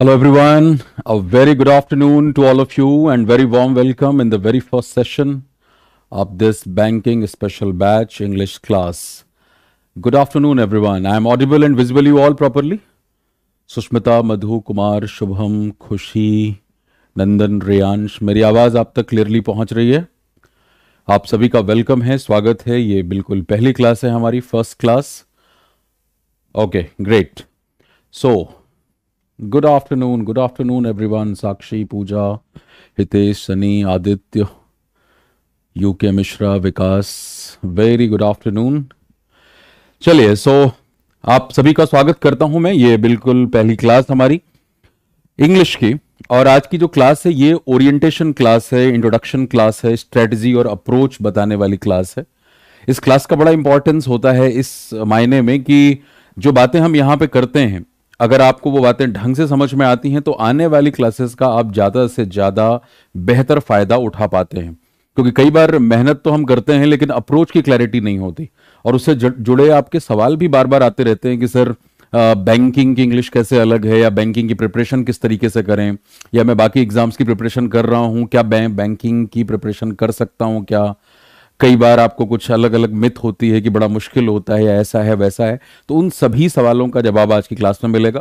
Hello everyone, a very good afternoon to all of you and very warm welcome in the very first session of this banking special batch English class. Good afternoon everyone. I am audible and visible you all properly? Sushmita, Madhu, Kumar, Shubham, Khushi, Nandan, Riyansh, meri awaaz aap tak clearly pahunch rahi hai. आप सभी का welcome है स्वागत है ये बिल्कुल पहली class है हमारी first class okay great so good afternoon good afternoon everyone Sakshi Pooja Hitesh Sunny Aditya UK Mishra Vikas very good afternoon चलिए सो आप सभी का स्वागत करता हूं मैं ये बिल्कुल पहली क्लास हमारी इंग्लिश की और आज की जो क्लास है ये ओरिएंटेशन क्लास है इंट्रोडक्शन क्लास है स्ट्रेटजी और अप्रोच बताने वाली क्लास है इस क्लास का बड़ा इंपॉर्टेंस होता है इस मायने में कि जो बातें हम यहाँ पे करते हैं अगर आपको वो बातें ढंग से समझ में आती हैं तो आने वाली क्लासेस का आप ज़्यादा से ज़्यादा बेहतर फ़ायदा उठा पाते हैं क्योंकि कई बार मेहनत तो हम करते हैं लेकिन अप्रोच की क्लैरिटी नहीं होती और उससे जुड़े आपके सवाल भी बार बार आते रहते हैं कि सर बैंकिंग की इंग्लिश कैसे अलग है या बैंकिंग की प्रिपरेशन किस तरीके से करें या मैं बाकी एग्जाम्स की प्रिपरेशन कर रहा हूँ क्या बैंकिंग की प्रिपरेशन कर सकता हूँ क्या कई बार आपको कुछ अलग अलग मिथ होती है कि बड़ा मुश्किल होता है या ऐसा है वैसा है तो उन सभी सवालों का जवाब आज की क्लास में मिलेगा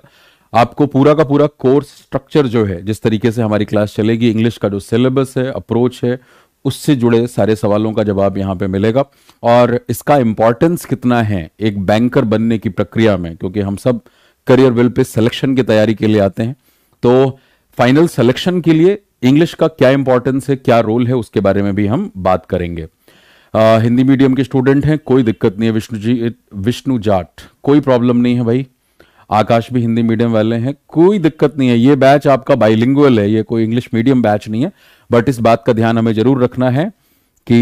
आपको पूरा का पूरा कोर्स स्ट्रक्चर जो है जिस तरीके से हमारी क्लास चलेगी इंग्लिश का जो सिलेबस है अप्रोच है उससे जुड़े सारे सवालों का जवाब यहाँ पे मिलेगा और इसका इम्पॉर्टेंस कितना है एक बैंकर बनने की प्रक्रिया में क्योंकि हम सब करियर वेल पे सिलेक्शन की तैयारी के लिए आते हैं तो फाइनल सिलेक्शन के लिए इंग्लिश का क्या इंपॉर्टेंस है क्या रोल है उसके बारे में भी हम बात करेंगे आ, हिंदी मीडियम के स्टूडेंट हैं कोई दिक्कत नहीं है विष्णु जी विष्णु जाट कोई प्रॉब्लम नहीं है भाई आकाश भी हिंदी मीडियम वाले हैं कोई दिक्कत नहीं है ये बैच आपका बाइलिंगुअल है ये कोई इंग्लिश मीडियम बैच नहीं है बट इस बात का ध्यान हमें जरूर रखना है कि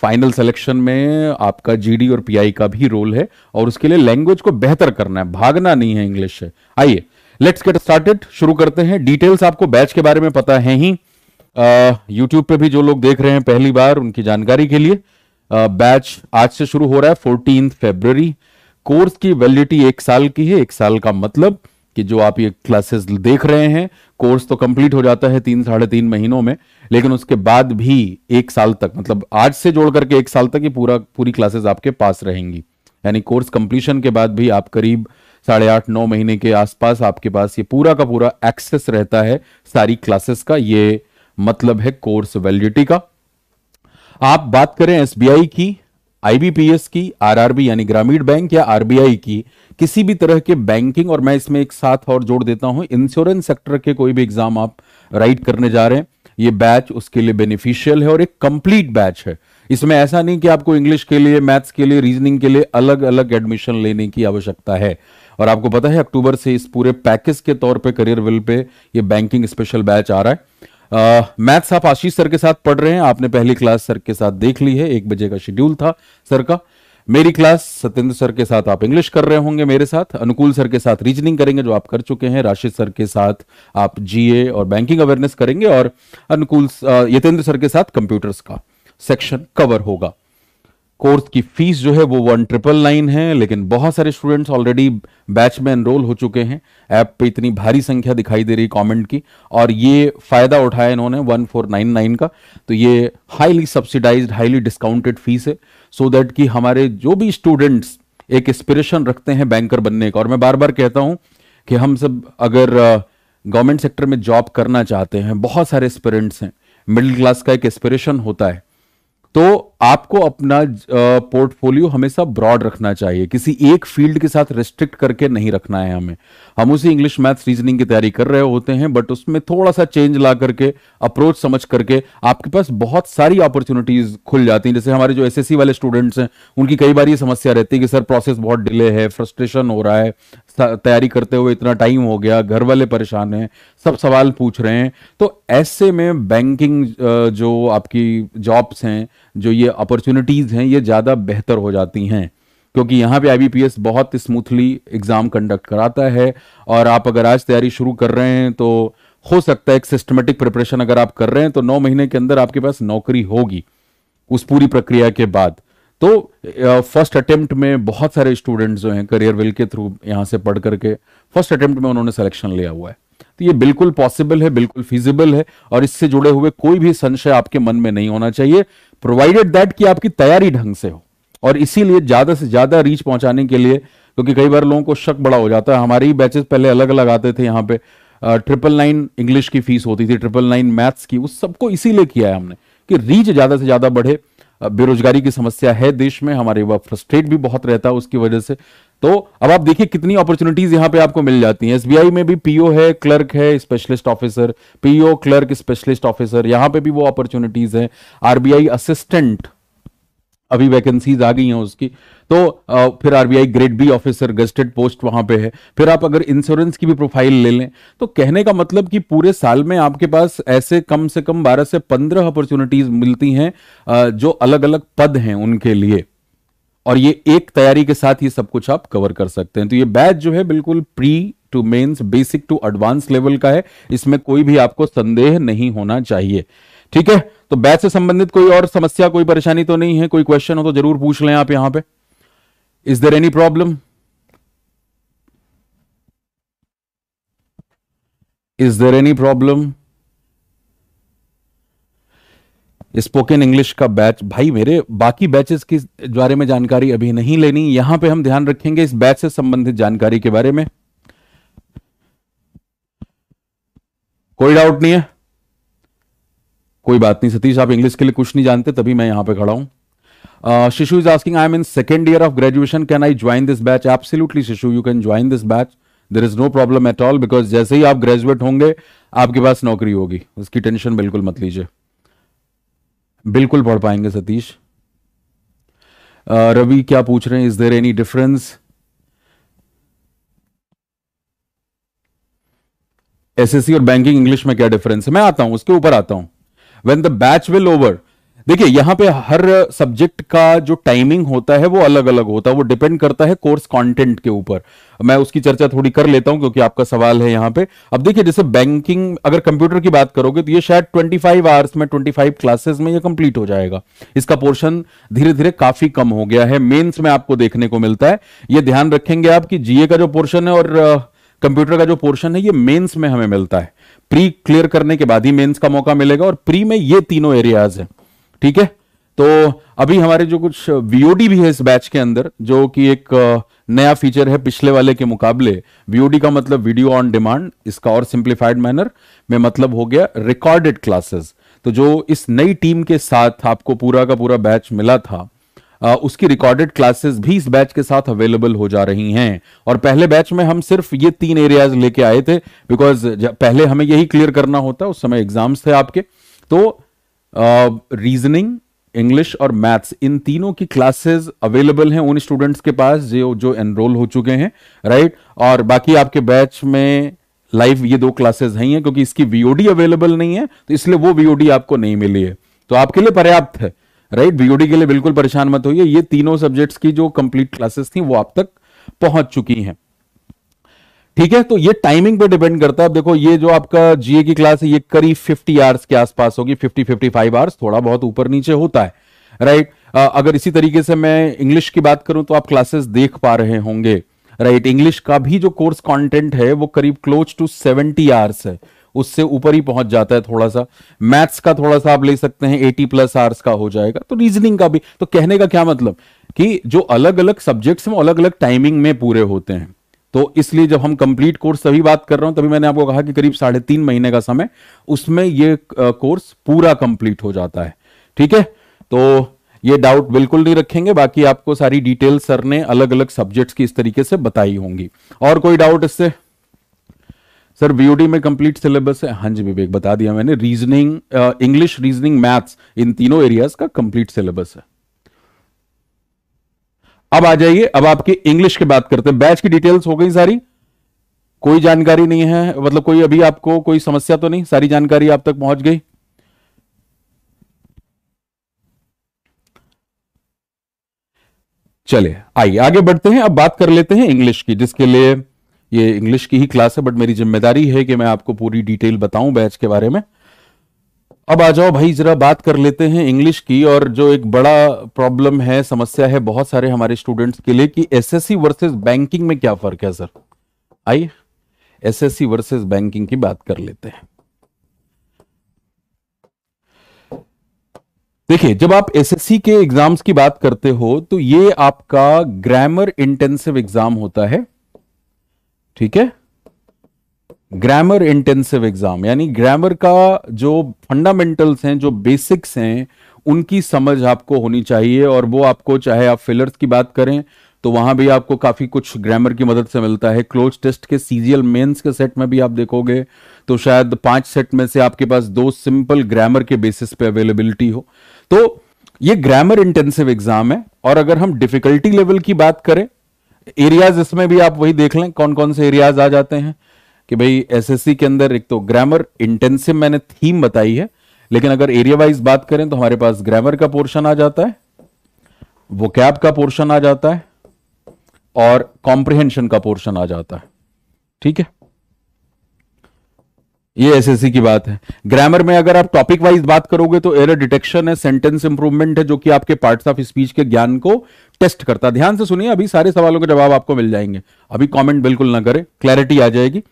फाइनल सिलेक्शन में आपका जीडी और पीआई का भी रोल है और उसके लिए लैंग्वेज को बेहतर करना है भागना नहीं है इंग्लिश से आइए लेट्स गेट स्टार्टेड शुरू करते हैं डिटेल्स आपको बैच के बारे में पता है ही यूट्यूब पे भी जो लोग देख रहे हैं पहली बार उनकी जानकारी के लिए बैच आज से शुरू हो रहा है फोर्टीन फेब्रवरी कोर्स की वैलिडिटी एक साल की है एक साल का मतलब कि जो आप ये क्लासेस देख रहे हैं कोर्स तो कंप्लीट हो जाता है तीन साढ़े तीन महीनों में लेकिन उसके बाद भी एक साल तक मतलब आज से जोड़ करके एक साल तक ये पूरा पूरी क्लासेस आपके पास रहेंगी यानी कोर्स कंप्लीशन के बाद भी आप करीब साढ़े आठ नौ महीने के आसपास आपके पास ये पूरा का पूरा एक्सेस रहता है सारी क्लासेस का ये मतलब है कोर्स वैलिडिटी का आप बात करें एसबीआई की आईबीपीएस की आरआरबी यानी ग्रामीण बैंक या आरबीआई की किसी भी तरह के बैंकिंग और मैं इसमें एक साथ और जोड़ देता हूं इंश्योरेंस सेक्टर के कोई भी एग्जाम आप राइट करने जा रहे हैं ये बैच उसके लिए बेनिफिशियल है और एक कंप्लीट बैच है इसमें ऐसा नहीं कि आपको इंग्लिश के लिए मैथ्स के लिए रीजनिंग के लिए अलग अलग एडमिशन लेने की आवश्यकता है और आपको पता है अक्टूबर से इस पूरे पैकेज के तौर पे करियर विल पे ये बैंकिंग स्पेशल बैच आ रहा है मैथ्स आप आशीष सर के साथ पढ़ रहे हैं आपने पहली क्लास सर के साथ देख ली है एक बजे का शेड्यूल था सर का मेरी क्लास सत्येंद्र सर के साथ आप इंग्लिश कर रहे होंगे मेरे साथ अनुकूल सर के साथ रीजनिंग करेंगे जो आप कर चुके हैं राशिद सर के साथ आप जीए और बैंकिंग अवेयरनेस करेंगे और अनुकूल यतेंद्र सर के साथ कंप्यूटर्स का सेक्शन कवर होगा कोर्स की फीस जो है वो वन ट्रिपल नाइन है लेकिन बहुत सारे स्टूडेंट्स ऑलरेडी बैच में एनरोल हो चुके हैं ऐप पे इतनी भारी संख्या दिखाई दे रही कमेंट की और ये फ़ायदा उठाया इन्होंने वन फोर नाइन नाइन का तो ये highly subsidise highly discounted fees है सो so दैट कि हमारे जो भी स्टूडेंट्स एक इंस्पिरेशन रखते हैं बैंकर बनने का और मैं बार बार कहता हूँ कि हम सब अगर गवर्नमेंट सेक्टर में जॉब करना चाहते हैं बहुत सारे एस्पिरेंट्स हैं मिडिल क्लास का एक एस्पिरेशन होता है तो आपको अपना पोर्टफोलियो हमेशा ब्रॉड रखना चाहिए किसी एक फील्ड के साथ रिस्ट्रिक्ट करके नहीं रखना है हमें हम उसी इंग्लिश मैथ्स रीजनिंग की तैयारी कर रहे होते हैं बट उसमें थोड़ा सा चेंज ला करके अप्रोच समझ करके आपके पास बहुत सारी अपॉर्चुनिटीज खुल जाती हैं जैसे हमारे जो एसएससी वाले स्टूडेंट्स हैं उनकी कई बार ये समस्या रहती है कि सर प्रोसेस बहुत डिले है फ्रस्ट्रेशन हो रहा है तैयारी करते हुए इतना टाइम हो गया घर वाले परेशान हैं सब सवाल पूछ रहे हैं तो ऐसे में बैंकिंग जो आपकी जॉब्स हैं जो ये अपॉर्चुनिटीज़ हैं ये ज़्यादा बेहतर हो जाती हैं क्योंकि यहाँ पे आईबीपीएस बहुत स्मूथली एग्ज़ाम कंडक्ट कराता है और आप अगर आज तैयारी शुरू कर रहे हैं तो हो सकता है एक सिस्टमेटिक प्रिपरेशन अगर आप कर रहे हैं तो नौ महीने के अंदर आपके पास नौकरी होगी उस पूरी प्रक्रिया के बाद तो फर्स्ट अटेम्प्ट में बहुत सारे स्टूडेंट जो हैं करियर विल के थ्रू यहाँ से पढ़ करके फर्स्ट अटेम्प्ट में उन्होंने सिलेक्शन लिया हुआ है तो ये बिल्कुल पॉसिबल है बिल्कुल फिजिबल है और इससे जुड़े हुए कोई भी संशय आपके मन में नहीं होना चाहिए प्रोवाइडेड दैट कि आपकी तैयारी ढंग से हो और इसीलिए ज्यादा से ज्यादा रीच पहुंचाने के लिए क्योंकि कई बार लोगों को शक बड़ा हो जाता है हमारे ही बैचेस पहले अलग अलग आते थे यहाँ पे ट्रिपल नाइन इंग्लिश की फीस होती थी ट्रिपल नाइन मैथ्स की उस सबको इसीलिए किया है हमने कि रीच ज्यादा से ज्यादा बढ़े बेरोजगारी की समस्या है देश में हमारे युवा फ्रस्ट्रेट भी बहुत रहता है उसकी वजह से तो अब आप देखिए कितनी अपॉर्चुनिटीज यहां पे आपको मिल जाती हैं एसबीआई में भी पीओ है क्लर्क है specialist officer PO clerk specialist officer यहां पे भी वो अपॉर्चुनिटीज है आरबीआई असिस्टेंट अभी वैकेंसीज आ गई हैं उसकी तो आ, फिर RBI grade B officer gazetted post वहां पे है फिर आप अगर इंश्योरेंस की भी प्रोफाइल ले लें तो कहने का मतलब कि पूरे साल में आपके पास ऐसे कम से कम 12 से 15 अपॉर्चुनिटीज मिलती हैं जो अलग अलग पद हैं उनके लिए और ये एक तैयारी के साथ ये सब कुछ आप कवर कर सकते हैं तो ये बैच जो है बिल्कुल pre to mains basic to advance level का है इसमें कोई भी आपको संदेह नहीं होना चाहिए ठीक है तो बैच से संबंधित कोई और समस्या कोई परेशानी तो नहीं है कोई क्वेश्चन हो तो जरूर पूछ लें आप यहां पे is there any problem is there any problem spoken English का बैच भाई मेरे बाकी बैचेस के बारे में जानकारी अभी नहीं लेनी यहां पे हम ध्यान रखेंगे इस बैच से संबंधित जानकारी के बारे में कोई डाउट नहीं है कोई बात नहीं सतीश आप इंग्लिश के लिए कुछ नहीं जानते तभी मैं यहां पे खड़ा हूं Shishu is asking I am in second year of graduation can I join this batch absolutely Shishu you can join this batch there is no problem at all because जैसे ही आप ग्रेजुएट होंगे आपके पास नौकरी होगी उसकी टेंशन बिल्कुल मत लीजिए बिल्कुल पढ़ पाएंगे सतीश रवि क्या पूछ रहे हैं is there any difference SSC और बैंकिंग इंग्लिश में क्या डिफरेंस है मैं आता हूं उसके ऊपर आता हूं when the batch will over देखिए यहां पे हर सब्जेक्ट का जो टाइमिंग होता है वो अलग अलग होता है वो डिपेंड करता है कोर्स कंटेंट के ऊपर मैं उसकी चर्चा थोड़ी कर लेता हूं क्योंकि आपका सवाल है यहां पे अब देखिए जैसे बैंकिंग अगर कंप्यूटर की बात करोगे तो ये शायद 25 आवर्स में 25 क्लासेस में ये कंप्लीट हो जाएगा इसका पोर्शन धीरे धीरे काफी कम हो गया है मेन्स में आपको देखने को मिलता है ये ध्यान रखेंगे आप कि जीए का जो पोर्शन है और कंप्यूटर का जो पोर्शन है ये मेन्स में हमें मिलता है प्री क्लियर करने के बाद ही मेंस का मौका मिलेगा और प्री में ये तीनों एरियाज हैं ठीक है तो अभी हमारे जो कुछ वीओडी भी है इस बैच के अंदर जो कि एक नया फीचर है पिछले वाले के मुकाबले वीओडी का मतलब वीडियो ऑन डिमांड इसका और सिंप्लीफाइड मैनर में मतलब हो गया रिकॉर्डेड क्लासेस तो जो इस नई टीम के साथ आपको पूरा का पूरा बैच मिला था उसकी रिकॉर्डेड क्लासेस भी इस बैच के साथ अवेलेबल हो जा रही हैं और पहले बैच में हम सिर्फ ये तीन एरियाज लेके आए थे बिकॉज पहले हमें यही क्लियर करना होता है उस समय एग्जाम्स थे आपके तो रीजनिंग इंग्लिश और मैथ्स इन तीनों की क्लासेस अवेलेबल हैं उन स्टूडेंट्स के पास जो जो एनरोल हो चुके हैं राइट और बाकी आपके बैच में लाइव ये दो क्लासेस हैं क्योंकि इसकी वीओडी अवेलेबल नहीं है तो इसलिए वो वीओडी आपको नहीं मिली है तो आपके लिए पर्याप्त है राइट बीओडी के लिए बिल्कुल परेशान मत होइए ये तीनों सब्जेक्ट्स की जो कंप्लीट क्लासेस थी वो आप तक पहुंच चुकी हैं ठीक है तो ये टाइमिंग पे डिपेंड करता है अब देखो ये जो आपका जीए की क्लास है ये करीब 50 आवर्स के आसपास होगी 50 55 आवर्स थोड़ा बहुत ऊपर नीचे होता है राइट अगर इसी तरीके से मैं इंग्लिश की बात करूं तो आप क्लासेस देख पा रहे होंगे राइट इंग्लिश का भी जो कोर्स कंटेंट है वो करीब क्लोज टू 70 आवर्स है उससे ऊपर ही पहुंच जाता है थोड़ा सा मैथ्स का थोड़ा सा आप ले सकते हैं एटी प्लस आर्स का हो जाएगा तो रीजनिंग का भी तो कहने का क्या मतलब कि जो अलग अलग सब्जेक्ट्स में अलग अलग टाइमिंग में पूरे होते हैं तो इसलिए जब हम कंप्लीट कोर्स तभी बात कर रहा हूं तभी मैंने आपको कहा कि करीब साढ़े तीन महीने का समय उसमें ये कोर्स पूरा कंप्लीट हो जाता है ठीक है तो ये डाउट बिल्कुल नहीं रखेंगे बाकी आपको सारी डिटेल सर ने अलग अलग सब्जेक्ट्स की इस तरीके से बताई होंगी और कोई डाउट इससे सर वीओडी में कंप्लीट सिलेबस है हाँ जी विवेक बता दिया मैंने रीजनिंग इंग्लिश रीजनिंग मैथ्स इन तीनों एरियाज का कंप्लीट सिलेबस है अब आ जाइए अब आपकी इंग्लिश की बात करते हैं बैच की डिटेल्स हो गई सारी कोई जानकारी नहीं है मतलब कोई अभी आपको कोई समस्या तो नहीं सारी जानकारी आप तक पहुंच गई चले आइए आगे बढ़ते हैं अब बात कर लेते हैं इंग्लिश की जिसके लिए ये इंग्लिश की ही क्लास है बट मेरी जिम्मेदारी है कि मैं आपको पूरी डिटेल बताऊं बैच के बारे में अब आ जाओ भाई जरा बात कर लेते हैं इंग्लिश की और जो एक बड़ा प्रॉब्लम है समस्या है बहुत सारे हमारे स्टूडेंट्स के लिए कि एसएससी वर्सेस बैंकिंग में क्या फर्क है सर आइए एसएससी वर्सेस बैंकिंग की बात कर लेते हैं देखिए जब आप एसएससी के एग्जाम्स की बात करते हो तो ये आपका ग्रामर इंटेंसिव एग्जाम होता है ठीक है ग्रामर इंटेंसिव एग्जाम यानी ग्रामर का जो फंडामेंटल्स हैं जो बेसिक्स हैं उनकी समझ आपको होनी चाहिए और वो आपको चाहे आप फिलर्स की बात करें तो वहां भी आपको काफी कुछ ग्रामर की मदद से मिलता है क्लोज टेस्ट के सीजीएल मेंस के सेट में भी आप देखोगे तो शायद पांच सेट में से आपके पास दो सिंपल ग्रामर के बेसिस पे अवेलेबिलिटी हो तो ये ग्रामर इंटेंसिव एग्जाम है और अगर हम डिफिकल्टी लेवल की बात करें एरियाज इसमें भी आप वही देख लें कौन कौन से एरियाज आ जाते हैं कि भाई एसएससी के अंदर एक तो ग्रामर इंटेंसिव मैंने थीम बताई है लेकिन अगर एरिया वाइज बात करें तो हमारे पास ग्रामर का पोर्शन आ जाता है वो कैब का पोर्शन आ जाता है और कॉम्प्रिहेंशन का पोर्शन आ जाता है ठीक है ये एसएससी की बात है ग्रामर में अगर आप टॉपिक वाइज बात करोगे तो एरर डिटेक्शन है सेंटेंस इंप्रूवमेंट है जो कि आपके पार्ट्स ऑफ स्पीच के ज्ञान को टेस्ट करता ध्यान से सुनिए अभी सारे सवालों के जवाब आपको मिल जाएंगे अभी कमेंट बिल्कुल ना करें क्लैरिटी आ जाएगी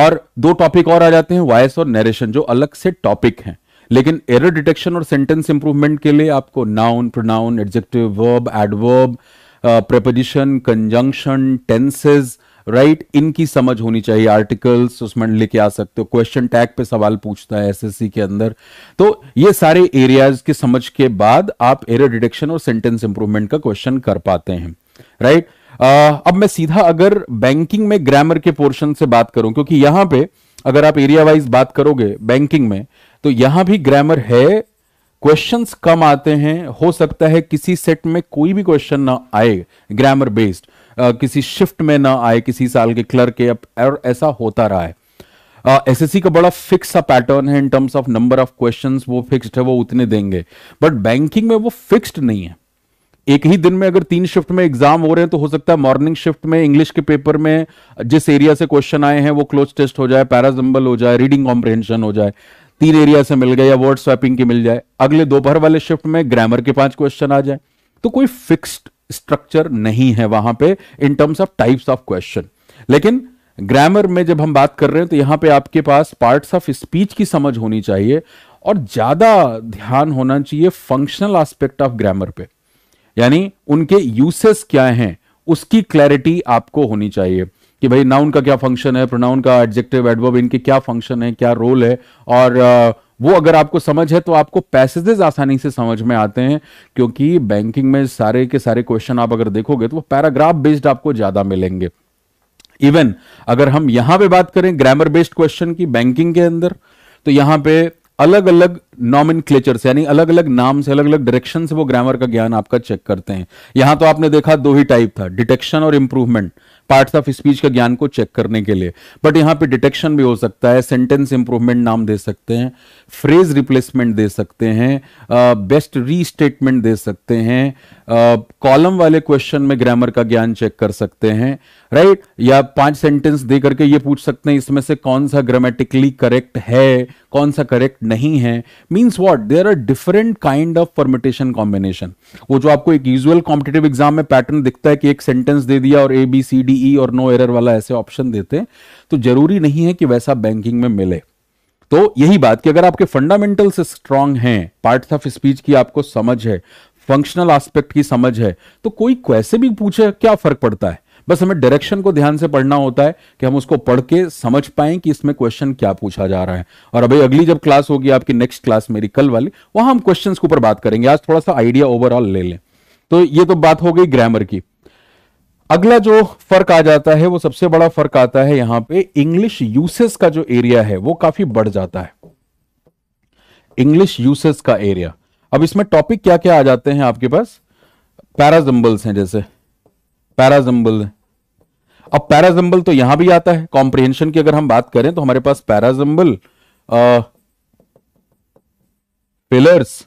और दो टॉपिक और आ जाते हैं वॉयस और नरेशन जो अलग से टॉपिक हैं लेकिन एरर डिटेक्शन और सेंटेंस इंप्रूवमेंट के लिए आपको noun pronoun adjective verb adverb preposition conjunction tenses right right? इनकी समझ होनी चाहिए आर्टिकल्स उसमें लेके आ सकते हो क्वेश्चन टैग पे सवाल पूछता है एसएससी के अंदर तो ये सारे एरियाज के समझ के बाद आप एरर डिटेक्शन और सेंटेंस इंप्रूवमेंट का क्वेश्चन कर पाते हैं राइट right? अब मैं सीधा अगर बैंकिंग में ग्रामर के पोर्शन से बात करूं क्योंकि यहां पे अगर आप एरिया वाइज बात करोगे बैंकिंग में तो यहां भी ग्रामर है क्वेश्चंस कम आते हैं हो सकता है किसी सेट में कोई भी क्वेश्चन ना आए ग्रामर बेस्ड किसी शिफ्ट में ना आए किसी साल के क्लर्क के और ऐसा होता रहा है एस uh, का बड़ा फिक्स सा पैटर्न है in terms of number of questions वो फिक्स्ड है वो उतने देंगे बट बैंकिंग में वो फिक्स्ड नहीं है एक ही दिन में अगर तीन शिफ्ट में एग्जाम हो रहे हैं तो हो सकता है मॉर्निंग शिफ्ट में इंग्लिश के पेपर में जिस एरिया से क्वेश्चन आए हैं वो क्लोज टेस्ट हो जाए पैराजम्बल हो जाए रीडिंग कॉम्प्रिहेंशन हो जाए तीन एरिया से मिल गए या वर्ड स्वैपिंग की मिल जाए अगले दोपहर वाले शिफ्ट में ग्रामर के पांच क्वेश्चन आ जाए तो कोई फिक्स्ड स्ट्रक्चर नहीं है वहां पे in terms of types of question लेकिन ग्रामर में जब हम बात कर रहे हैं तो यहां पे आपके पास पार्ट्स ऑफ स्पीच की समझ होनी चाहिए और ज्यादा ध्यान होना चाहिए फंक्शनल एस्पेक्ट ऑफ ग्रामर पे यानी उनके यूसेस क्या हैं उसकी क्लैरिटी आपको होनी चाहिए कि भाई नाउन का क्या फंक्शन है प्रोनाउन का एडजेक्टिव एडवर्ब इनके क्या फंक्शन है क्या रोल है और वो अगर आपको समझ है तो आपको पैसेजेस आसानी से समझ में आते हैं क्योंकि बैंकिंग में सारे के सारे क्वेश्चन आप अगर देखोगे तो वो पैराग्राफ बेस्ड आपको ज्यादा मिलेंगे इवन अगर हम यहां पे बात करें ग्रामर बेस्ड क्वेश्चन की बैंकिंग के अंदर तो यहां पे अलग अलग नॉमिन क्लेचर्स यानी अलग अलग नाम से अलग अलग डायरेक्शन से वो ग्रामर का ज्ञान आपका चेक करते हैं यहां तो आपने देखा दो ही टाइप था डिटेक्शन और इंप्रूवमेंट पार्ट ऑफ स्पीच का ज्ञान को चेक करने के लिए बट यहां पे डिटेक्शन भी हो सकता है सेंटेंस इंप्रूवमेंट नाम दे सकते हैं फ्रेज रिप्लेसमेंट दे सकते हैं बेस्ट रीस्टेटमेंट दे सकते हैं कॉलम वाले क्वेश्चन में ग्रामर का ज्ञान चेक कर सकते हैं राइट या पांच सेंटेंस दे करके ये पूछ सकते हैं इसमें से कौन सा ग्रामेटिकली करेक्ट है कौन सा करेक्ट नहीं है means what there are different kind of permutation combination वो जो आपको एक यूजुअल कॉम्पिटेटिव एग्जाम में पैटर्न दिखता है कि एक सेंटेंस दे दिया और ए बी सी डी एनडीई और नो एरर वाला ऐसे ऑप्शन देते हैं तो जरूरी नहीं है कि वैसा बैंकिंग में मिले तो यही बात कि अगर आपके फंडामेंटल स्ट्रांग हैं पार्ट ऑफ स्पीच की आपको समझ है फंक्शनल एस्पेक्ट की समझ है तो कोई कैसे भी पूछे क्या फर्क पड़ता है बस हमें डायरेक्शन को ध्यान से पढ़ना होता है कि हम उसको पढ़ के समझ पाए कि इसमें क्वेश्चन क्या पूछा जा रहा है और अभी अगली जब क्लास होगी आपकी नेक्स्ट क्लास मेरी कल वाली वहां हम क्वेश्चन के ऊपर बात करेंगे आज थोड़ा सा आइडिया ओवरऑल ले लें तो ये तो बात हो गई ग्रामर की अगला जो फर्क आ जाता है वो सबसे बड़ा फर्क आता है यहां पे इंग्लिश यूसेस का जो एरिया है वो काफी बढ़ जाता है इंग्लिश यूसेस का एरिया अब इसमें टॉपिक क्या क्या आ जाते हैं आपके पास पैराजम्बल्स हैं जैसे पैराजम्बल अब पैराजम्बल तो यहां भी आता है कॉम्प्रिहेंशन की अगर हम बात करें तो हमारे पास पैराजम्बल पिलर्स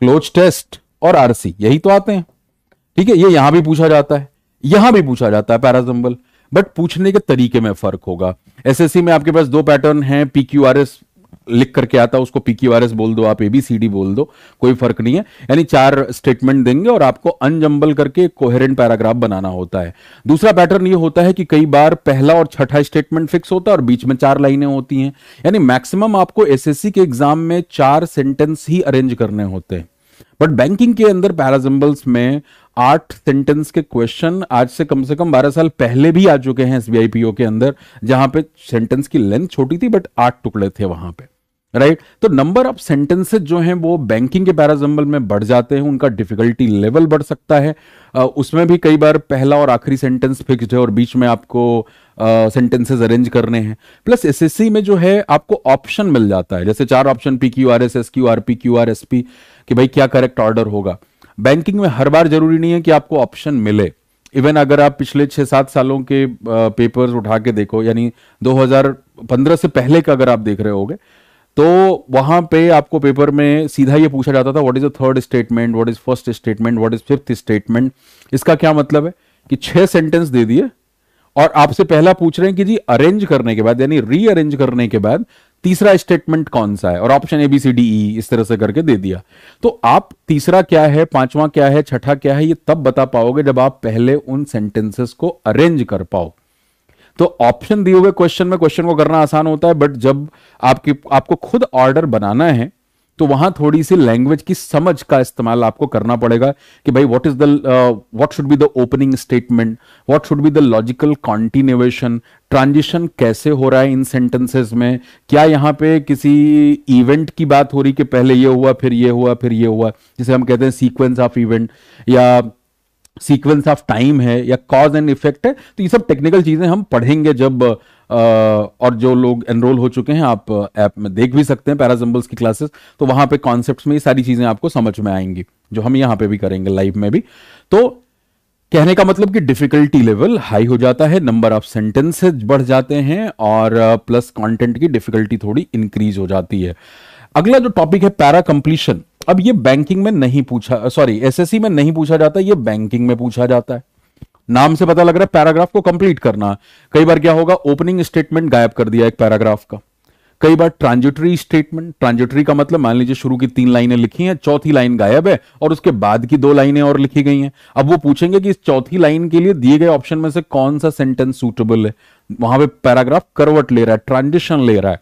क्लोज टेस्ट और आरसी यही तो आते हैं ठीक है ये यहां भी पूछा जाता है यहां भी पूछा जाता है पैरासिंबल बट पूछने के तरीके में फर्क होगा एसएससी में आपके पास दो पैटर्न है पीक्यूआरएस लिख करके आता है उसको पीक्यूआरएस बोल दो आप एबीसीडी बोल दो कोई फर्क नहीं है यानी चार स्टेटमेंट देंगे और आपको अनजंबल करके कोहेरेंट पैराग्राफ बनाना होता है दूसरा पैटर्न ये होता है कि कई बार पहला और छठा स्टेटमेंट फिक्स होता है और बीच में चार लाइनें होती हैं यानी मैक्सिमम आपको एसएससी के एग्जाम में चार सेंटेंस ही अरेंज करने होते हैं बट बैंकिंग के अंदर पैरासिंबल्स में आठ सेंटेंस के क्वेश्चन आज से कम से कम बारह साल पहले भी आ चुके हैं एस बी के अंदर जहां पे सेंटेंस की लेंथ छोटी थी बट आठ टुकड़े थे वहां पे राइट right? तो नंबर ऑफ सेंटेंसेज जो हैं वो बैंकिंग के पैराजम्बल में बढ़ जाते हैं उनका डिफिकल्टी लेवल बढ़ सकता है उसमें भी कई बार पहला और आखिरी सेंटेंस फिक्स है और बीच में आपको सेंटेंसेज अरेंज करने हैं प्लस एसएससी में जो है आपको ऑप्शन मिल जाता है जैसे चार option P Q R S S Q R P Q R S P कि भाई क्या करेक्ट ऑर्डर होगा बैंकिंग में हर बार जरूरी नहीं है कि आपको ऑप्शन मिले इवन अगर आप पिछले छह सात सालों के पेपर्स उठा के देखो यानी 2015 से पहले का अगर आप देख रहे होगे तो वहां पे आपको पेपर में सीधा ये पूछा जाता था what is the third statement what is first statement what is fifth statement इसका क्या मतलब है कि छह सेंटेंस दे दिए और आपसे पहला पूछ रहे हैं कि जी अरेंज करने के बाद यानी रीअरेंज करने के बाद तीसरा स्टेटमेंट कौन सा है और option A B C D E इस तरह से करके दे दिया तो आप तीसरा क्या है पांचवा क्या है छठा क्या है ये तब बता पाओगे जब आप पहले उन सेंटेंसेस को अरेंज कर पाओ तो ऑप्शन दिए हुए क्वेश्चन में क्वेश्चन को करना आसान होता है बट जब आपकी आपको खुद ऑर्डर बनाना है तो वहां थोड़ी सी लैंग्वेज की समझ का इस्तेमाल आपको करना पड़ेगा कि भाई what is the what should be the opening statement what should be the logical continuation transition कैसे हो रहा है इन सेंटेंसेस में क्या यहां पे किसी इवेंट की बात हो रही कि पहले ये हुआ फिर ये हुआ फिर ये हुआ जिसे हम कहते हैं सीक्वेंस ऑफ इवेंट या सीक्वेंस ऑफ टाइम है या कॉज एंड इफेक्ट है तो ये सब टेक्निकल चीज़ें हम पढ़ेंगे जब आ, और जो लोग एनरोल हो चुके हैं आप ऐप में देख भी सकते हैं पैराजम्बल्स की क्लासेस तो वहां पे कॉन्सेप्ट्स में ये सारी चीज़ें आपको समझ में आएंगी जो हम यहाँ पे भी करेंगे लाइव में भी तो कहने का मतलब कि डिफिकल्टी लेवल हाई हो जाता है नंबर ऑफ सेंटेंसेज बढ़ जाते हैं और प्लस कंटेंट की डिफिकल्टी थोड़ी इंक्रीज हो जाती है अगला जो टॉपिक है पैरा कंप्लीशन अब ये बैंकिंग में नहीं पूछा सॉरी एसएससी में नहीं पूछा जाता ये बैंकिंग में पूछा जाता है नाम से पता लग रहा है पैराग्राफ को कंप्लीट करना कई बार क्या होगा ओपनिंग स्टेटमेंट गायब कर दिया एक पैराग्राफ का कई बार ट्रांजिटरी स्टेटमेंट ट्रांजिटरी का मतलब मान लीजिए शुरू की तीन लाइनें लिखी हैं चौथी लाइन गायब है और उसके बाद की दो लाइनें और लिखी गई हैं अब वो पूछेंगे कि इस चौथी लाइन के लिए दिए गए ऑप्शन में से कौन सा सेंटेंस सूटेबल है वहां पे पैराग्राफ करवट ले रहा है ट्रांजिशन ले रहा है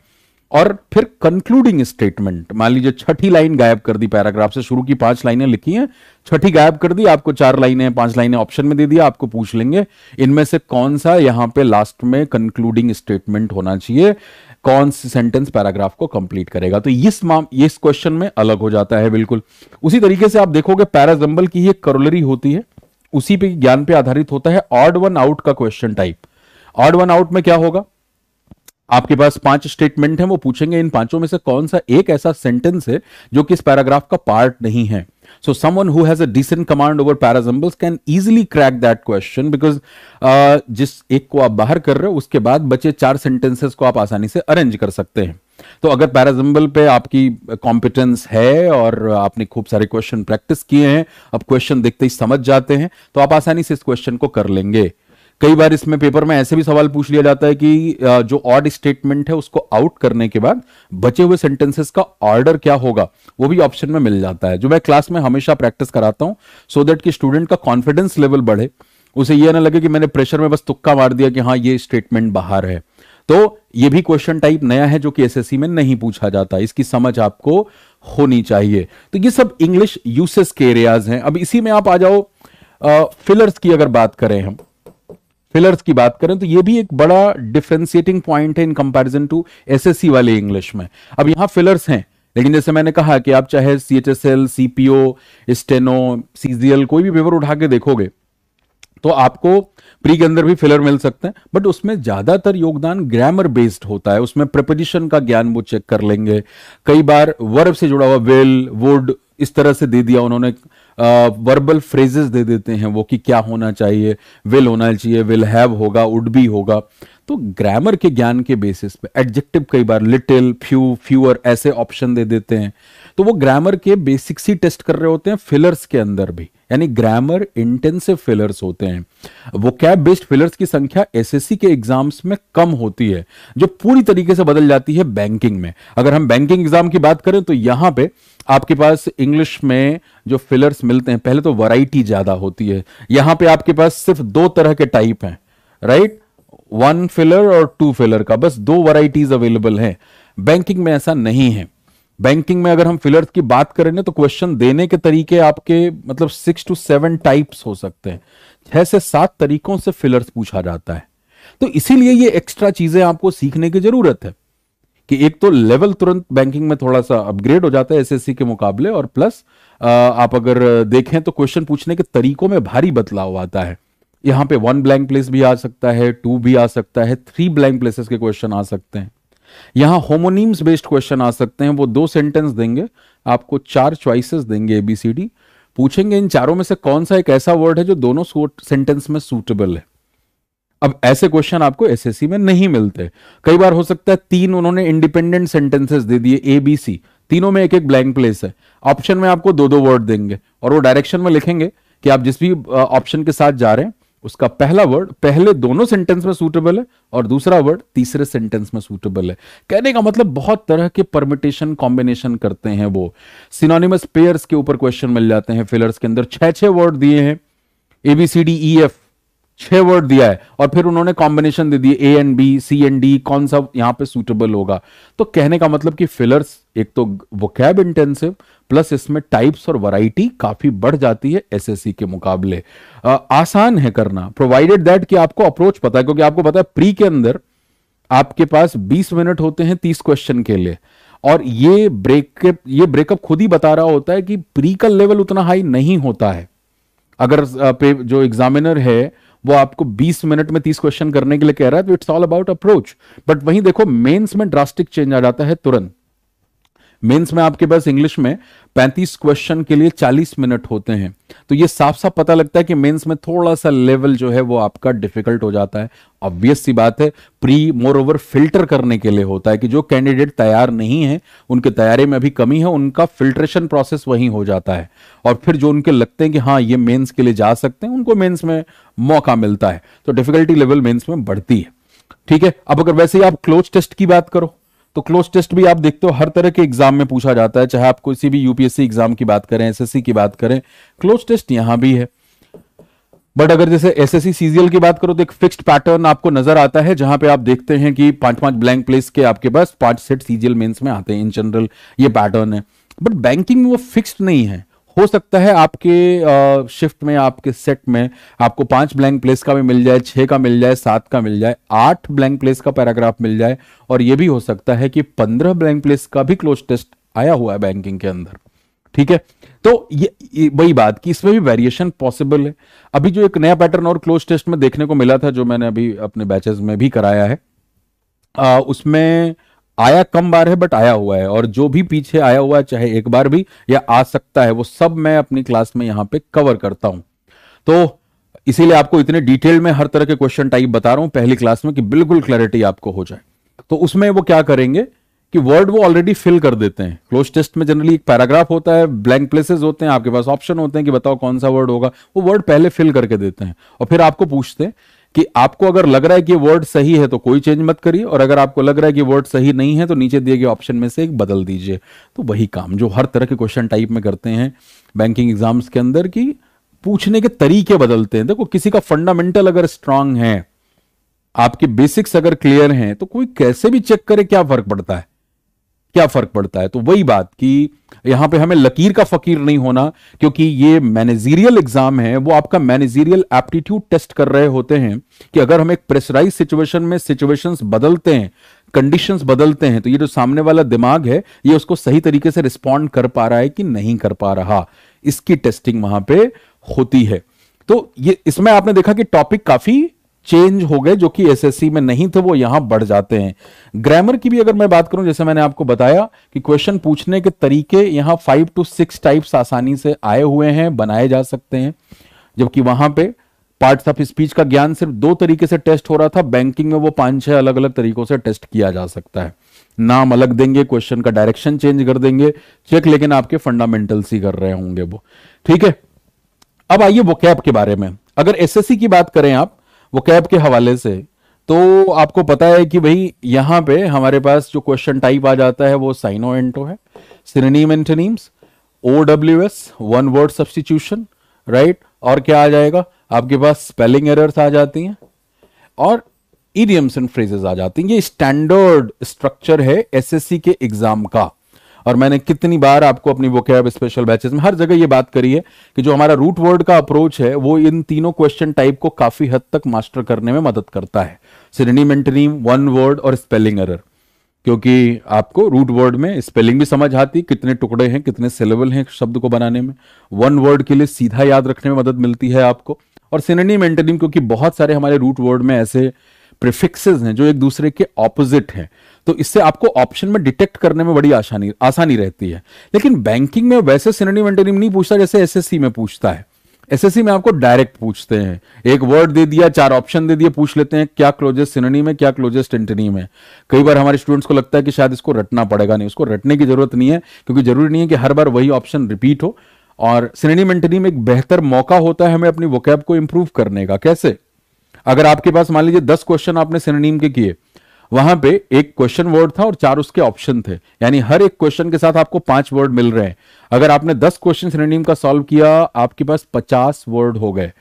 और फिर कंक्लूडिंग स्टेटमेंट मान लीजिए छठी लाइन गायब कर दी पैराग्राफ से शुरू की पांच लाइनें लिखी हैं छठी गायब कर दी आपको चार लाइनें पांच लाइनें ऑप्शन में दे दिया आपको पूछ लेंगे इनमें से कौन सा यहां पे लास्ट में कंक्लूडिंग स्टेटमेंट होना चाहिए कौन सी सेंटेंस पैराग्राफ को कंप्लीट करेगा तो इस इस क्वेश्चन में अलग हो जाता है बिल्कुल उसी तरीके से आप देखोगे पैराजम्बल की ये करोलरी होती है उसी पे ज्ञान पे आधारित होता है ऑड वन आउट का question type odd one out में क्या होगा आपके पास पांच स्टेटमेंट हैं वो पूछेंगे इन पांचों में से कौन सा एक ऐसा सेंटेंस है जो कि इस पैराग्राफ का पार्ट नहीं है so someone who has a decent command over parajumbles can easily crack that question because जिस एक को आप बाहर कर रहे हो उसके बाद बचे चार सेंटेंसेस को आप आसानी से अरेंज कर सकते हैं तो अगर पैराजम्बल पे आपकी कॉम्पिटेंस है और आपने खूब सारे क्वेश्चन प्रैक्टिस किए हैं अब क्वेश्चन देखते ही समझ जाते हैं तो आप आसानी से इस क्वेश्चन को कर लेंगे कई बार इसमें पेपर में ऐसे भी सवाल पूछ लिया जाता है कि जो ऑड स्टेटमेंट है उसको आउट करने के बाद बचे हुए सेंटेंसेस का ऑर्डर क्या होगा वो भी ऑप्शन में मिल जाता है जो मैं क्लास में हमेशा प्रैक्टिस कराता हूं सो देट कि स्टूडेंट का कॉन्फिडेंस लेवल बढ़े उसे यह ना लगे कि मैंने प्रेशर में बस तुक्का मार दिया कि हाँ ये स्टेटमेंट बाहर है तो ये भी क्वेश्चन टाइप नया है जो कि एसएससी में नहीं पूछा जाता इसकी समझ आपको होनी चाहिए तो ये सब इंग्लिश यूसेस के एरियाज हैं अब इसी में आप आ जाओ फिलर्स की अगर बात करें हम फिलर्स की बात करें तो ये भी एक बड़ा डिफ्रेंसिएटिंग पॉइंट है इन कंपैरिजन टू एसएससी वाले इंग्लिश में अब यहां फिलर्स हैं लेकिन जैसे मैंने कहा कि आप चाहे C H S L C P O steno CGL कोई भी पेपर उठा के देखोगे तो आपको प्री के अंदर भी फिलर मिल सकते हैं बट उसमें ज़्यादातर योगदान ग्रामर बेस्ड होता है उसमें प्रपोजिशन का ज्ञान वो चेक कर लेंगे कई बार वर्ब से जुड़ा हुआ वेल वुड इस तरह से दे दिया उन्होंने वर्बल फ्रेजेस दे देते हैं वो कि क्या होना चाहिए विल होना चाहिए विल हैव होगा वुड बी होगा तो ग्रामर के ज्ञान के बेसिस पे एडजेक्टिव कई बार लिटिल फ्यू फ्यूअर ऐसे ऑप्शन दे देते हैं तो वो ग्रामर के बेसिक्स ही टेस्ट कर रहे होते हैं फिलर्स के अंदर भी यानी ग्रामर इंटेंसिव फिलर्स होते हैं वो कैब बेस्ड फिलर्स की संख्या एसएससी के एग्जाम्स में कम होती है जो पूरी तरीके से बदल जाती है बैंकिंग में अगर हम बैंकिंग एग्जाम की बात करें तो यहां पर आपके पास इंग्लिश में जो फिलर्स मिलते हैं पहले तो वैरायटी ज़्यादा होती है यहां पे आपके पास सिर्फ दो तरह के टाइप हैं राइट वन फिलर और टू फिलर का बस दो वैरायटीज अवेलेबल हैं बैंकिंग में ऐसा नहीं है बैंकिंग में अगर हम फिलर्स की बात करें ना तो क्वेश्चन देने के तरीके आपके मतलब सिक्स टू सेवन टाइप्स हो सकते हैं छह से सात तरीकों से फिलर्स पूछा जाता है तो इसीलिए ये एक्स्ट्रा चीजें आपको सीखने की जरूरत है कि एक तो लेवल तुरंत बैंकिंग में थोड़ा सा अपग्रेड हो जाता है एसएससी के मुकाबले और प्लस आप अगर देखें तो क्वेश्चन पूछने के तरीकों में भारी बदलाव आता है यहां पे वन ब्लैंक प्लेस भी आ सकता है टू भी आ सकता है थ्री ब्लैंक प्लेसेस के क्वेश्चन आ सकते हैं यहां होमोनीम्स बेस्ड क्वेश्चन आ सकते हैं वो दो सेंटेंस देंगे आपको चार च्वाइसेस देंगे एबीसीडी पूछेंगे इन चारों में से कौन सा एक ऐसा वर्ड है जो दोनों सेंटेंस में सूटेबल है अब ऐसे क्वेश्चन आपको एसएससी में नहीं मिलते कई बार हो सकता है तीन उन्होंने इंडिपेंडेंट सेंटेंसेस दे दिए ए बी सी तीनों में एक एक ब्लैंक प्लेस है ऑप्शन में आपको दो दो वर्ड देंगे और वो डायरेक्शन में लिखेंगे कि आप जिस भी ऑप्शन के साथ जा रहे हैं उसका पहला वर्ड पहले दोनों सेंटेंस में सूटेबल है और दूसरा वर्ड तीसरे सेंटेंस में सूटेबल है कहने का मतलब बहुत तरह के परमिटेशन कॉम्बिनेशन करते हैं वो सिनोनिमस पेयर्स के ऊपर क्वेश्चन मिल जाते हैं फिलर्स के अंदर छह छह वर्ड दिए हैं एबीसीडी ई एफ छह वर्ड दिया है और फिर उन्होंने कॉम्बिनेशन दे दिए A and B C and D कौन सा यहां पे सूटेबल होगा तो कहने का मतलब कि फिलर्स एक तो वो कैब इंटेंसिव प्लस इसमें टाइप्स और वैरायटी काफी बढ़ जाती है एसएससी के मुकाबले आ, आसान है करना प्रोवाइडेड दैट कि आपको अप्रोच पता है क्योंकि आपको पता है प्री के अंदर आपके पास 20 मिनट होते हैं 30 क्वेश्चन के लिए और ये ब्रेकअप ये ब्रेकअप खुद ही बता रहा होता है कि प्री का लेवल उतना हाई नहीं होता है अगर जो एग्जामिनर है वो आपको 20 मिनट में 30 क्वेश्चन करने के लिए कह रहा है तो it's all about approach but वहीं देखो मेंस में ड्रास्टिक चेंज आ जाता है तुरंत मेंस में आपके पास इंग्लिश में 35 क्वेश्चन के लिए 40 मिनट होते हैं तो ये साफ साफ पता लगता है कि मेंस में थोड़ा सा लेवल जो है वो आपका डिफिकल्ट हो जाता है ऑब्वियस सी बात है प्री मोर ओवर फिल्टर करने के लिए होता है कि जो कैंडिडेट तैयार नहीं है उनके तैयारी में अभी कमी है उनका फिल्ट्रेशन प्रोसेस वही हो जाता है और फिर जो उनके लगते हैं कि हाँ ये मेन्स के लिए जा सकते हैं उनको मेन्स में मौका मिलता है तो डिफिकल्टी लेवल मेन्स में बढ़ती है ठीक है अब अगर वैसे ही आप क्लोज टेस्ट की बात करो तो क्लोज टेस्ट भी आप देखते हो हर तरह के एग्जाम में पूछा जाता है चाहे आप किसी भी यूपीएससी एग्जाम की बात करें एसएससी की बात करें क्लोज टेस्ट यहां भी है बट अगर जैसे एस सीजीएल की बात करो तो एक फिक्स्ड पैटर्न आपको नजर आता है जहां पे आप देखते हैं कि पांच पांच ब्लैंक प्लेस के आपके पास पांच सेट सीजीएल मेंस में आते हैं इन जनरल ये पैटर्न है बट बैंकिंग में वो फिक्स्ड नहीं है हो सकता है आपके शिफ्ट में आपके सेट में आपको पांच ब्लैंक प्लेस का भी मिल जाए छह का मिल जाए सात का मिल जाए आठ ब्लैंक प्लेस का पैराग्राफ मिल जाए और यह भी हो सकता है कि पंद्रह ब्लैंक प्लेस का भी क्लोज टेस्ट आया हुआ है बैंकिंग के अंदर ठीक है तो ये वही बात कि इसमें भी वेरिएशन पॉसिबल है अभी जो एक नया पैटर्न और क्लोज टेस्ट में देखने को मिला था जो मैंने अभी अपने बैचेस में भी कराया है आ, उसमें आया कम बार है बट आया हुआ है और जो भी पीछे आया हुआ है चाहे एक बार भी या आ सकता है वो सब मैं अपनी क्लास में यहां पे कवर करता हूं तो इसीलिए आपको इतने डिटेल में हर तरह के क्वेश्चन टाइप बता रहा हूं पहली क्लास में कि बिल्कुल क्लैरिटी आपको हो जाए तो उसमें वो क्या करेंगे कि वर्ड वो ऑलरेडी फिल कर देते हैं क्लोज टेस्ट में जनरली एक पैराग्राफ होता है ब्लैंक प्लेसेस होते हैं आपके पास ऑप्शन होते हैं कि बताओ कौन सा वर्ड होगा वो वर्ड पहले फिल करके देते हैं और फिर आपको पूछते हैं कि आपको अगर लग रहा है कि वर्ड सही है तो कोई चेंज मत करिए और अगर आपको लग रहा है कि वर्ड सही नहीं है तो नीचे दिए गए ऑप्शन में से एक बदल दीजिए तो वही काम जो हर तरह के क्वेश्चन टाइप में करते हैं बैंकिंग एग्जाम्स के अंदर कि पूछने के तरीके बदलते हैं देखो किसी का फंडामेंटल अगर स्ट्रांग है आपके बेसिक्स अगर क्लियर हैं तो कोई कैसे भी चेक करे क्या फर्क पड़ता है क्या फर्क पड़ता है तो वही बात कि यहां पे हमें लकीर का फकीर नहीं होना क्योंकि ये मैनेजीरियल एग्जाम है वो आपका मैनेजीरियल एप्टीट्यूड टेस्ट कर रहे होते हैं कि अगर हम एक प्रेशराइज सिचुएशन में सिचुएशंस बदलते हैं कंडीशंस बदलते हैं तो ये जो सामने वाला दिमाग है ये उसको सही तरीके से रिस्पॉन्ड कर पा रहा है कि नहीं कर पा रहा इसकी टेस्टिंग वहां पे होती है तो ये इसमें आपने देखा कि टॉपिक काफी चेंज हो गए जो कि एसएससी में नहीं थे वो यहां बढ़ जाते हैं ग्रामर की भी अगर मैं बात करूं जैसे मैंने आपको बताया कि क्वेश्चन पूछने के तरीके यहां फाइव टू सिक्स टाइप्स आसानी से आए हुए हैं बनाए जा सकते हैं जबकि वहां पे पार्ट्स ऑफ स्पीच का ज्ञान सिर्फ दो तरीके से टेस्ट हो रहा था बैंकिंग में वो पांच छह अलग अलग तरीकों से टेस्ट किया जा सकता है नाम अलग देंगे क्वेश्चन का डायरेक्शन चेंज कर देंगे चेक लेकिन आपके फंडामेंटल्स ही कर रहे होंगे वो ठीक है अब आइए वो कैप के बारे में अगर एसएससी की बात करें आप वो कैब के हवाले से तो आपको पता है कि भाई यहाँ पे हमारे पास जो क्वेश्चन टाइप आ जाता है वो साइनो एंटो है synonym antonyms O W S one word substitution right और क्या आ जाएगा आपके पास स्पेलिंग एरर्स आ जाती हैं और इडियम्स एंड फ्रेजेस आ जाती हैं ये स्टैंडर्ड स्ट्रक्चर है एसएससी के एग्जाम का और मैंने कितनी बार आपको अपनी वोकैब स्पेशल बैचेस में हर जगह ये बात करी है कि जो हमारा रूट वर्ड का अप्रोच है वो इन तीनों क्वेश्चन टाइप को काफी हद तक मास्टर करने में मदद करता है सिरनी मेंटनीम वन वर्ड और स्पेलिंग एरर क्योंकि आपको रूट वर्ड में स्पेलिंग भी समझ आती कितने टुकड़े हैं कितने सिलेबल हैं शब्द को बनाने में वन वर्ड के लिए सीधा याद रखने में मदद मिलती है आपको और सिननी मेंटनिम क्योंकि बहुत सारे हमारे रूट वर्ड में ऐसे प्रिफिक्सेस हैं जो एक दूसरे के ऑपोजिट हैं तो इससे आपको ऑप्शन में डिटेक्ट करने में बड़ी आसानी आसानी रहती है लेकिन बैंकिंग में वैसे सिनोनिम एंटोनिम नहीं पूछता जैसे एसएससी में पूछता है एसएससी में आपको डायरेक्ट पूछते हैं एक वर्ड दे दिया चार ऑप्शन दे दिए पूछ लेते हैं क्या क्लोजेस्ट सिनोनिम है क्या क्लोजेस्ट एंटनीम है कई बार हमारे स्टूडेंट्स को लगता है कि शायद इसको रटना पड़ेगा नहीं उसको रटने की जरूरत नहीं है क्योंकि जरूरी नहीं है कि हर बार वही ऑप्शन रिपीट हो और सिनोनिम एंटनीम एक बेहतर मौका होता है हमें अपनी वोकैब को इंप्रूव करने का कैसे अगर आपके पास मान लीजिए दस क्वेश्चन आपने सिनोनिम के किए वहां पे एक क्वेश्चन वर्ड था और चार उसके ऑप्शन थे यानी हर एक क्वेश्चन के साथ आपको पांच वर्ड मिल रहे हैं अगर आपने दस क्वेश्चन सिनोनिम का सॉल्व किया आपके पास पचास वर्ड हो गए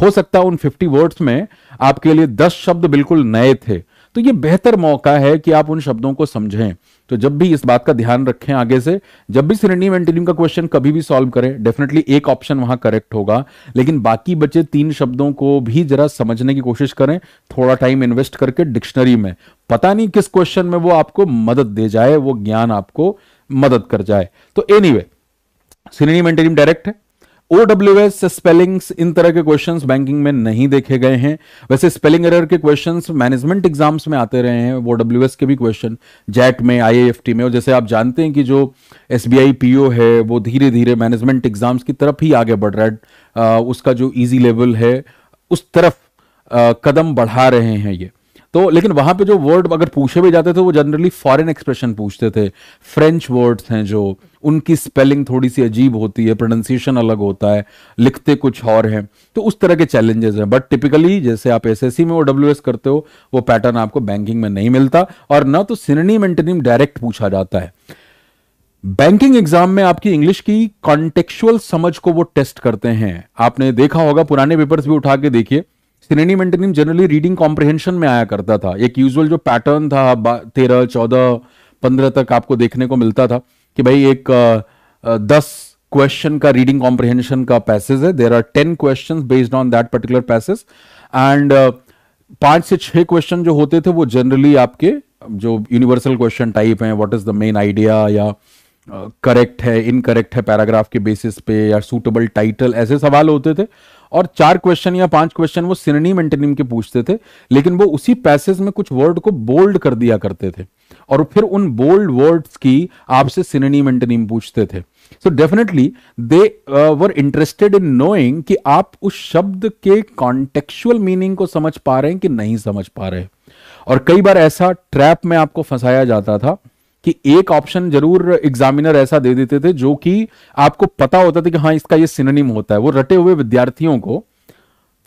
हो सकता है उन फिफ्टी वर्ड्स में आपके लिए दस शब्द बिल्कुल नए थे तो ये बेहतर मौका है कि आप उन शब्दों को समझें तो जब भी इस बात का ध्यान रखें आगे से जब भी सिरेंडियम एंटीनियम का क्वेश्चन कभी भी सॉल्व करें डेफिनेटली एक ऑप्शन वहां करेक्ट होगा लेकिन बाकी बचे तीन शब्दों को भी जरा समझने की कोशिश करें थोड़ा टाइम इन्वेस्ट करके डिक्शनरी में पता नहीं किस क्वेश्चन में वो आपको मदद दे जाए वो ज्ञान आपको मदद कर जाए तो एनी वे सिरेंडियम डायरेक्ट है ओडब्ल्यू एस स्पेलिंग्स इन तरह के क्वेश्चंस बैंकिंग में नहीं देखे गए हैं वैसे स्पेलिंग एरर के क्वेश्चंस मैनेजमेंट एग्जाम्स में आते रहे हैं ओडब्ल्यू के भी क्वेश्चन जैट में टी में और जैसे आप जानते हैं कि जो एस ओ है वो धीरे धीरे मैनेजमेंट एग्जाम्स की तरफ ही आगे बढ़ रहा है उसका जो ईजी लेवल है उस तरफ आ, कदम बढ़ा रहे हैं ये तो लेकिन वहां पे जो वर्ड अगर पूछे भी जाते थे वो जनरली फॉरेन एक्सप्रेशन पूछते थे फ्रेंच वर्ड्स हैं जो उनकी स्पेलिंग थोड़ी सी अजीब होती है प्रोनाउंसिएशन अलग होता है लिखते कुछ और हैं तो उस तरह के चैलेंजेस हैं बट टिपिकली जैसे आप एस में वो डब्ल्यू करते हो वो पैटर्न आपको बैंकिंग में नहीं मिलता और ना तो सिननीम एंटनीम डायरेक्ट पूछा जाता है बैंकिंग एग्जाम में आपकी इंग्लिश की कॉन्टेक्चुअल समझ को वो टेस्ट करते हैं आपने देखा होगा पुराने पेपर्स भी उठा के देखिए synonym antonym generally reading comprehension में आया करता था एक यूजुअल जो पैटर्न था तेरह चौदह पंद्रह तक आपको देखने को मिलता था कि भाई एक दस क्वेश्चन का रीडिंग कॉम्प्रिहेंशन का पैसेज है there are ten question based on that particular passage and पांच से छह क्वेश्चन जो होते थे वो जनरली आपके जो यूनिवर्सल क्वेश्चन टाइप है what is the main idea या करेक्ट uh, है इनकरेक्ट है पैराग्राफ के बेसिस पे या सूटेबल टाइटल ऐसे सवाल होते थे और चार क्वेश्चन या पांच क्वेश्चन वो सिनेम एंटेनिम के पूछते थे लेकिन वो उसी पैसेज में कुछ वर्ड को बोल्ड कर दिया करते थे और फिर उन बोल्ड वर्ड्स की आपसे सिनेनिम एंटनीम पूछते थे so definitely they were interested in knowing कि आप उस शब्द के कॉन्टेक्चुअल मीनिंग को समझ पा रहे हैं कि नहीं समझ पा रहे और कई बार ऐसा ट्रैप में आपको फंसाया जाता था कि एक ऑप्शन जरूर एग्जामिनर ऐसा दे देते थे जो कि आपको पता होता था कि हाँ इसका ये सिनोनिम होता है वो रटे हुए विद्यार्थियों को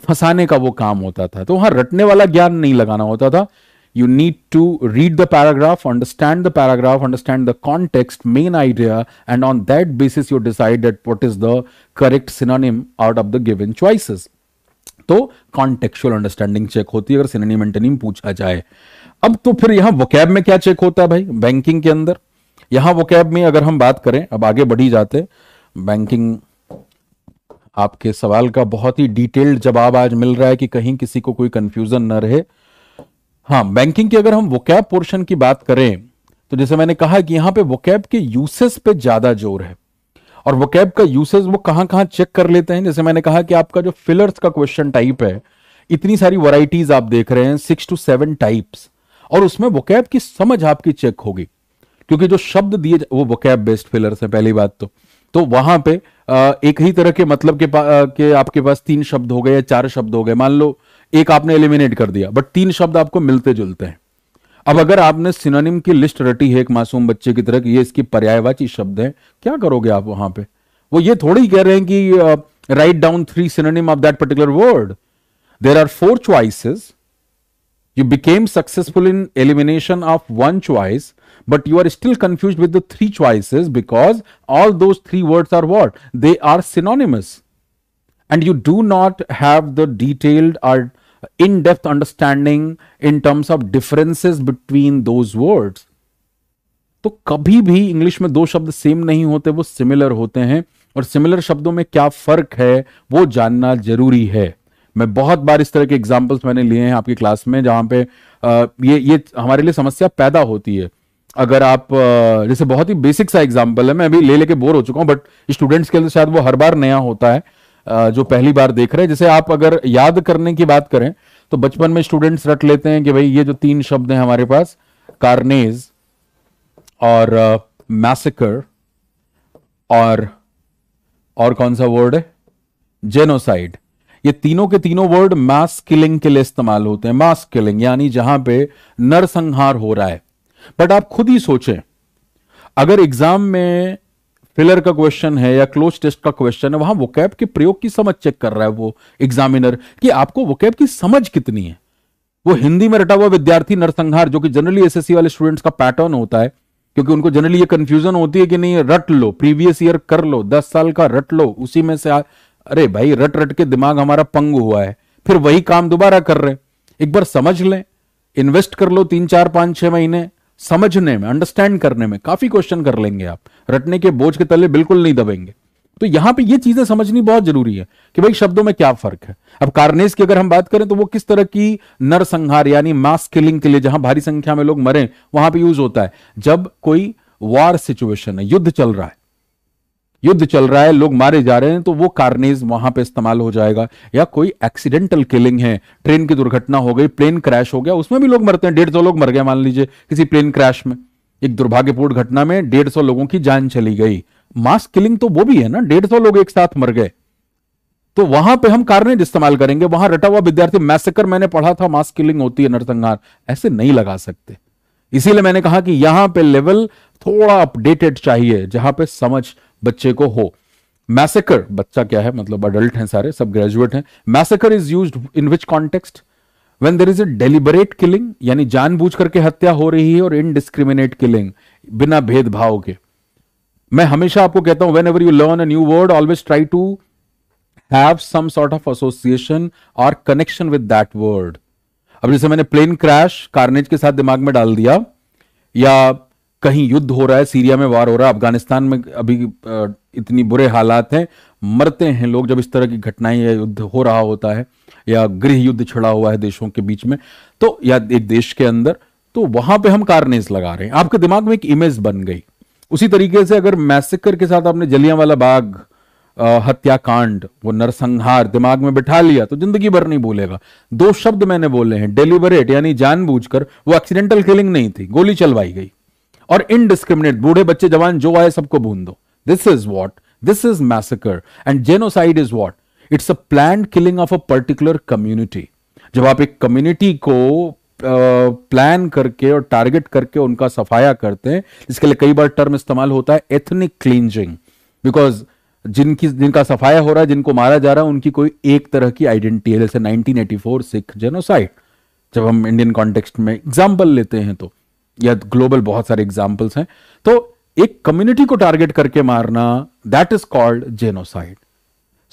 फंसाने का वो काम होता था तो वहां रटने वाला ज्ञान नहीं लगाना होता था you need to read the paragraph, understand the paragraph, understand the context, main idea, and on that basis you decide that what is the correct synonym out of the given choices. तो contextual understanding check होती है अगर synonym antonym पूछा जाए अब तो फिर यहां वोकैब में क्या चेक होता है भाई बैंकिंग के अंदर यहां वोकैब में अगर हम बात करें अब आगे बढ़ी जाते बैंकिंग आपके सवाल का बहुत ही डिटेल्ड जवाब आज मिल रहा है कि कहीं किसी को कोई कंफ्यूजन न रहे हाँ बैंकिंग की अगर हम वोकैब पोर्शन की बात करें तो जैसे मैंने कहा कि यहां पे वोकैब के यूसेज पे ज्यादा जोर है और वोकैब का यूसेज वो कहां कहां चेक कर लेते हैं जैसे मैंने कहा कि आपका जो फिलर्स का क्वेश्चन टाइप है इतनी सारी वराइटीज आप देख रहे हैं सिक्स टू सेवन टाइप्स और उसमें वोकैब की समझ आपकी चेक होगी क्योंकि जो शब्द दिए वो वोकैब बेस्ड फिलर्स है पहली बात तो तो वहां पे एक ही तरह के मतलब के, के आपके पास तीन शब्द हो गए या चार शब्द हो गए मान लो एक आपने एलिमिनेट कर दिया बट तीन शब्द आपको मिलते जुलते हैं अब अगर आपने सिनोनिम की लिस्ट रटी है एक मासूम बच्चे की तरह ये इसकी पर्यायवाची शब्द है क्या करोगे आप वहां पे वो ये थोड़ी कह रहे हैं कि write down three synonym of that particular word there are four choices you became successful in elimination of one choice but you are still confuse with the three choices because all those three words are what they are synonymous and you do not have the detailed or in depth understanding in terms of differences between those words. तो कभी भी English में दो शब्द same नहीं होते वो similar होते हैं और सिमिलर शब्दों में क्या फर्क है वो जानना जरूरी है मैं बहुत बार इस तरह के एग्जाम्पल्स मैंने लिए हैं आपकी क्लास में जहां पे ये ये हमारे लिए समस्या पैदा होती है अगर आप जैसे बहुत ही बेसिक सा एग्जाम्पल है मैं अभी ले लेके बोर हो चुका हूं बट स्टूडेंट्स के लिए शायद वो हर बार नया होता है जो पहली बार देख रहे हैं जैसे आप अगर याद करने की बात करें तो बचपन में स्टूडेंट्स रट लेते हैं कि भाई ये जो तीन शब्द हैं हमारे पास कार्नेज और मैसेकर और और कौन सा वर्ड है जेनोसाइड ये तीनों के तीनों वर्ड मास किलिंग के लिए इस्तेमाल होते हैं मास किलिंग यानी जहां पे नरसंहार हो रहा है बट आप खुद ही सोचें अगर एग्जाम में फिलर का क्वेश्चन है या क्लोज टेस्ट का क्वेश्चन है वहां वोकैब के प्रयोग की समझ चेक कर रहा है वो एग्जामिनर कि आपको वोकैब की समझ कितनी है वो हिंदी में रटा हुआ विद्यार्थी नरसंहार जो कि जनरली एसएससी वाले स्टूडेंट्स का पैटर्न होता है क्योंकि उनको जनरली ये कंफ्यूजन होती है कि नहीं रट लो प्रीवियस ईयर कर लो दस साल का रट लो उसी में से आ, अरे भाई रट रट के दिमाग हमारा पंग हुआ है फिर वही काम दोबारा कर रहे एक बार समझ लें इन्वेस्ट कर लो तीन चार पांच छह महीने समझने में अंडरस्टैंड करने में काफी क्वेश्चन कर लेंगे आप रटने के बोझ के तले बिल्कुल नहीं दबेंगे तो यहां पे ये चीजें समझनी बहुत जरूरी है कि भाई शब्दों में क्या फर्क है अब कार्नेस की अगर हम बात करें तो वो किस तरह की नरसंहार यानी मास किलिंग के लिए जहां भारी संख्या में लोग मरे वहां पे यूज होता है जब कोई वॉर सिचुएशन है युद्ध चल रहा है युद्ध चल रहा है लोग मारे जा रहे हैं तो वो कारनेज वहां पे इस्तेमाल हो जाएगा या कोई एक्सीडेंटल किलिंग है ट्रेन की दुर्घटना हो गई प्लेन क्रैश हो गया उसमें भी लोग मरते हैं डेढ़ सौ लोग मर गए मान लीजिए किसी प्लेन क्रैश में एक दुर्भाग्यपूर्ण घटना में डेढ़ सौ लोगों की जान चली गई मास किलिंग तो वो भी है ना डेढ़ सौ लोग एक साथ मर गए तो वहां पे हम कार्नेज इस्तेमाल करेंगे वहां रटा हुआ विद्यार्थी मैसेकर मैंने पढ़ा था मास किलिंग होती है नरसंहार ऐसे नहीं लगा सकते इसीलिए मैंने कहा कि यहां पे लेवल थोड़ा अपडेटेड चाहिए जहां पे समझ बच्चे को हो मैसेकर बच्चा क्या है मतलब अडल्ट हैं सारे सब ग्रेजुएट हैं massacre is use in which context when there is a deliberate killing यानी जानबूझ करके हत्या हो रही है और इनडिस्क्रिमिनेट किलिंग बिना भेदभाव के मैं हमेशा आपको कहता हूं whenever you learn a new word always try to have some sort of association और कनेक्शन विद दैट वर्ड अब जैसे मैंने प्लेन क्रैश कार्नेज के साथ दिमाग में डाल दिया या कहीं युद्ध हो रहा है सीरिया में वार हो रहा है अफगानिस्तान में अभी इतनी बुरे हालात हैं मरते हैं लोग जब इस तरह की घटनाएं या युद्ध हो रहा होता है या गृह युद्ध छिड़ा हुआ है देशों के बीच में तो या एक देश के अंदर तो वहां पे हम कारनेस लगा रहे हैं आपके दिमाग में एक इमेज बन गई उसी तरीके से अगर मैसेकर के साथ आपने वाला बाग हत्याकांड वो नरसंहार दिमाग में बिठा लिया तो जिंदगी भर नहीं बोलेगा दो शब्द मैंने बोले हैं डेलीबरेट यानी जानबूझकर वो एक्सीडेंटल किलिंग नहीं थी गोली चलवाई गई और इनडिस्क्रिमिनेट बूढ़े बच्चे जवान जो आए सबको भून दो this is what this is massacre and genocide is what it's a plan killing of a particular community जब आप एक कम्युनिटी को प्लान uh, करके और टारगेट करके उनका सफाया करते हैं इसके लिए कई बार टर्म इस्तेमाल होता है एथनिक क्लींजिंग बिकॉज जिनकी जिनका सफाया हो रहा है जिनको मारा जा रहा है उनकी कोई एक तरह की आइडेंटिटी है जैसे 1984 सिख जेनोसाइड जब हम इंडियन कॉन्टेक्स्ट में एग्जाम्पल लेते हैं तो या ग्लोबल बहुत सारे एग्जाम्पल्स हैं तो एक कम्युनिटी को टारगेट करके मारना that is called genocide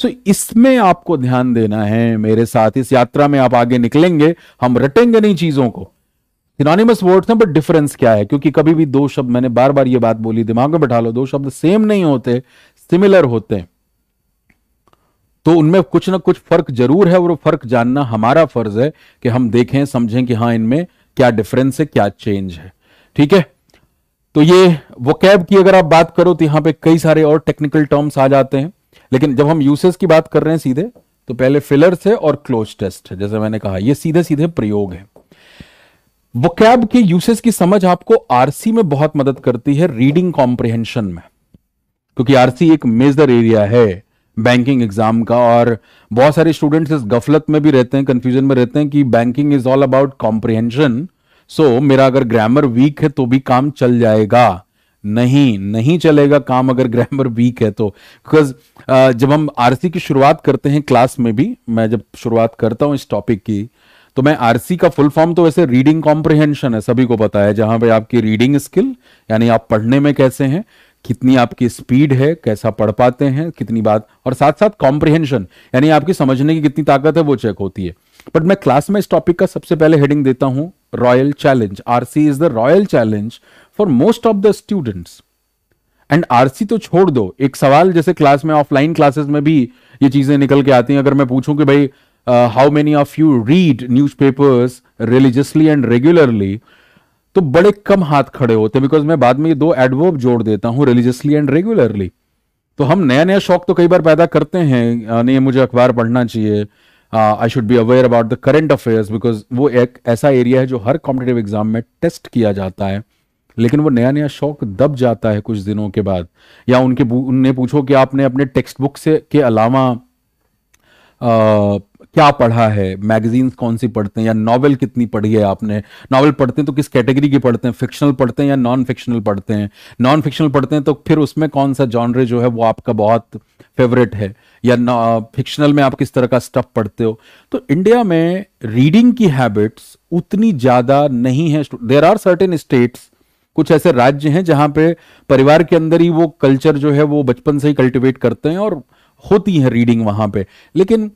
so इसमें आपको ध्यान देना है मेरे साथ इस यात्रा में आप आगे निकलेंगे हम रटेंगे नहीं चीजों को सिनोनिमस वर्ड्स हैं बट डिफरेंस क्या है क्योंकि कभी भी दो शब्द मैंने बार बार ये बात बोली दिमाग में बैठा लो दो शब्द सेम नहीं होते सिमिलर होते हैं तो उनमें कुछ ना कुछ फर्क जरूर है और फर्क जानना हमारा फर्ज है कि हम देखें समझें कि हाँ इनमें क्या डिफरेंस है क्या चेंज है ठीक है तो ये वोकैब की अगर आप बात करो तो यहां पे कई सारे और टेक्निकल टर्म्स आ जाते हैं लेकिन जब हम यूसेस की बात कर रहे हैं सीधे तो पहले फिलर्स है और क्लोज टेस्ट है जैसे मैंने कहा ये सीधे सीधे प्रयोग है वोकैब के यूसेस की समझ आपको आरसी में बहुत मदद करती है रीडिंग कॉम्प्रिहेंशन में क्योंकि आरसी एक मेजर एरिया है बैंकिंग एग्जाम का और बहुत सारे स्टूडेंट्स इस गफलत में भी रहते हैं कंफ्यूजन में रहते हैं कि banking is all about comprehension so so, मेरा अगर ग्रामर वीक है तो भी काम चल जाएगा नहीं नहीं चलेगा काम अगर ग्रामर वीक है तो बिकॉज uh, जब हम आरसी की शुरुआत करते हैं क्लास में भी मैं जब शुरुआत करता हूँ इस टॉपिक की तो मैं आरसी का फुल फॉर्म तो वैसे रीडिंग कॉम्प्रिहेंशन है सभी को पता है जहां पे आपकी रीडिंग स्किल यानी आप पढ़ने में कैसे हैं कितनी आपकी स्पीड है कैसा पढ़ पाते हैं कितनी बात और साथ साथ कॉम्प्रिहेंशन यानी आपकी समझने की कितनी ताकत है वो चेक होती है बट मैं क्लास में इस टॉपिक का सबसे पहले हेडिंग देता हूं royal challenge RC is the royal challenge for most of the students and RC तो छोड़ दो एक सवाल जैसे क्लास में ऑफलाइन क्लासेस में भी ये चीजें निकल के आती हैं अगर मैं पूछूं कि भाई how many of you read newspapers religiously and regularly तो बड़े कम हाथ खड़े होते हैं बिकॉज मैं बाद में ये दो एडवर्ब जोड़ देता हूं रिलीजियसली एंड रेगुलरली तो हम नया नया शौक तो कई बार पैदा करते हैं uh, नहीं मुझे अखबार पढ़ना चाहिए I should be aware about the current affairs because वो एक ऐसा एरिया है जो हर कॉम्पिटेटिव एग्जाम में टेस्ट किया जाता है लेकिन वो नया नया शौक दब जाता है कुछ दिनों के बाद या उनके उनने पूछो कि आपने अपने टेक्स्ट बुक से के अलावा uh, क्या पढ़ा है मैगजीन्स कौन सी पढ़ते हैं या नावल कितनी पढ़ी है आपने नॉवल पढ़ते हैं तो किस कैटेगरी की पढ़ते हैं फिक्शनल पढ़ते हैं या नॉन फिक्शनल पढ़ते हैं नॉन फिक्शनल पढ़ते हैं तो फिर उसमें कौन सा जॉनरे जो है वो आपका बहुत फेवरेट है या फिक्शनल में आप किस तरह का स्टफ पढ़ते हो तो इंडिया में रीडिंग की हैबिट्स उतनी ज़्यादा नहीं है देर आर सर्टेन स्टेट्स कुछ ऐसे राज्य हैं जहां पे परिवार के अंदर ही वो कल्चर जो है वो बचपन से ही कल्टिवेट करते हैं और होती है रीडिंग वहां पे लेकिन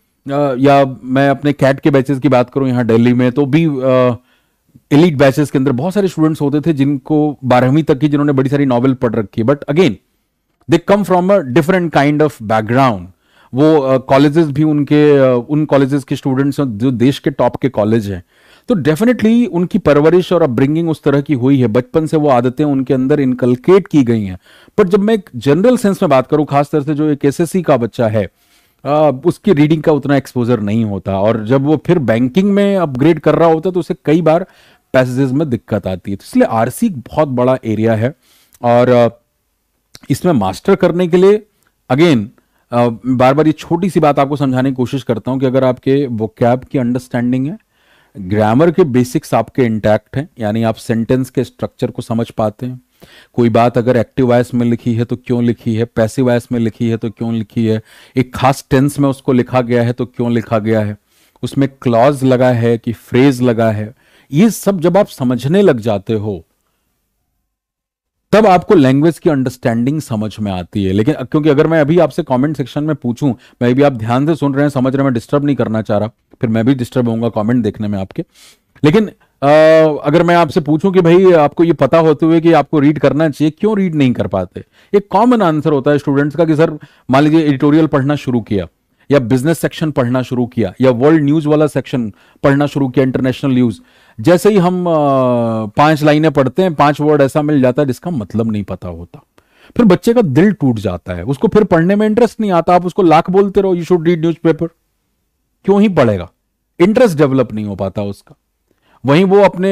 या मैं अपने कैट के बैचेस की बात करूँ यहाँ दिल्ली में तो भी एलिट बैचेस के अंदर बहुत सारे स्टूडेंट्स होते थे जिनको बारहवीं तक की जिन्होंने बड़ी सारी नॉवल पढ़ रखी है but again they come from a different kind of background वो कॉलेजेस भी उनके उन कॉलेजेस के स्टूडेंट्स हैं जो देश के टॉप के कॉलेज हैं तो डेफिनेटली उनकी परवरिश और अपब्रिंगिंग उस तरह की हुई है बचपन से वो आदतें उनके अंदर इनकलकेट की गई हैं बट जब मैं एक जनरल सेंस में बात करूँ खासतौर से जो एक एस का बच्चा है उसकी रीडिंग का उतना एक्सपोजर नहीं होता और जब वो फिर बैंकिंग में अपग्रेड कर रहा होता तो उसे कई बार पैसेजेस में दिक्कत आती है तो इसलिए आरसी बहुत बड़ा एरिया है और इसमें मास्टर करने के लिए अगेन बार बार ये छोटी सी बात आपको समझाने की कोशिश करता हूं कि अगर आपके वो कैब की अंडरस्टैंडिंग है ग्रामर के बेसिक्स आपके इंटैक्ट हैं यानी आप सेंटेंस के स्ट्रक्चर को समझ पाते हैं कोई बात अगर एक्टिव वॉइस में लिखी है तो क्यों लिखी है पैसिव वॉइस में लिखी है तो क्यों लिखी है एक खास टेंस में उसको लिखा गया है तो क्यों लिखा गया है उसमें क्लॉज लगा है कि फ्रेज लगा है ये सब जब आप समझने लग जाते हो तब आपको लैंग्वेज की अंडरस्टैंडिंग समझ में आती है लेकिन क्योंकि अगर मैं अभी आपसे कमेंट सेक्शन में पूछूं मैं भी आप ध्यान से सुन रहे हैं समझ रहे हैं मैं डिस्टर्ब नहीं करना चाह रहा फिर मैं भी डिस्टर्ब होऊंगा कमेंट देखने में आपके लेकिन आ, अगर मैं आपसे पूछूं कि भाई आपको ये पता होते हुए कि आपको रीड करना चाहिए क्यों रीड नहीं कर पाते एक कॉमन आंसर होता है स्टूडेंट्स का कि सर मान लीजिए एडिटोरियल पढ़ना शुरू किया या बिजनेस सेक्शन पढ़ना शुरू किया या वर्ल्ड न्यूज वाला सेक्शन पढ़ना शुरू किया इंटरनेशनल न्यूज जैसे ही हम पांच लाइनें पढ़ते हैं पांच वर्ड ऐसा मिल जाता है जिसका मतलब नहीं पता होता फिर बच्चे का दिल टूट जाता है उसको फिर पढ़ने में इंटरेस्ट नहीं आता आप उसको लाख बोलते रहो यू शुड रीड न्यूज क्यों ही पढ़ेगा इंटरेस्ट डेवलप नहीं हो पाता उसका वहीं वो अपने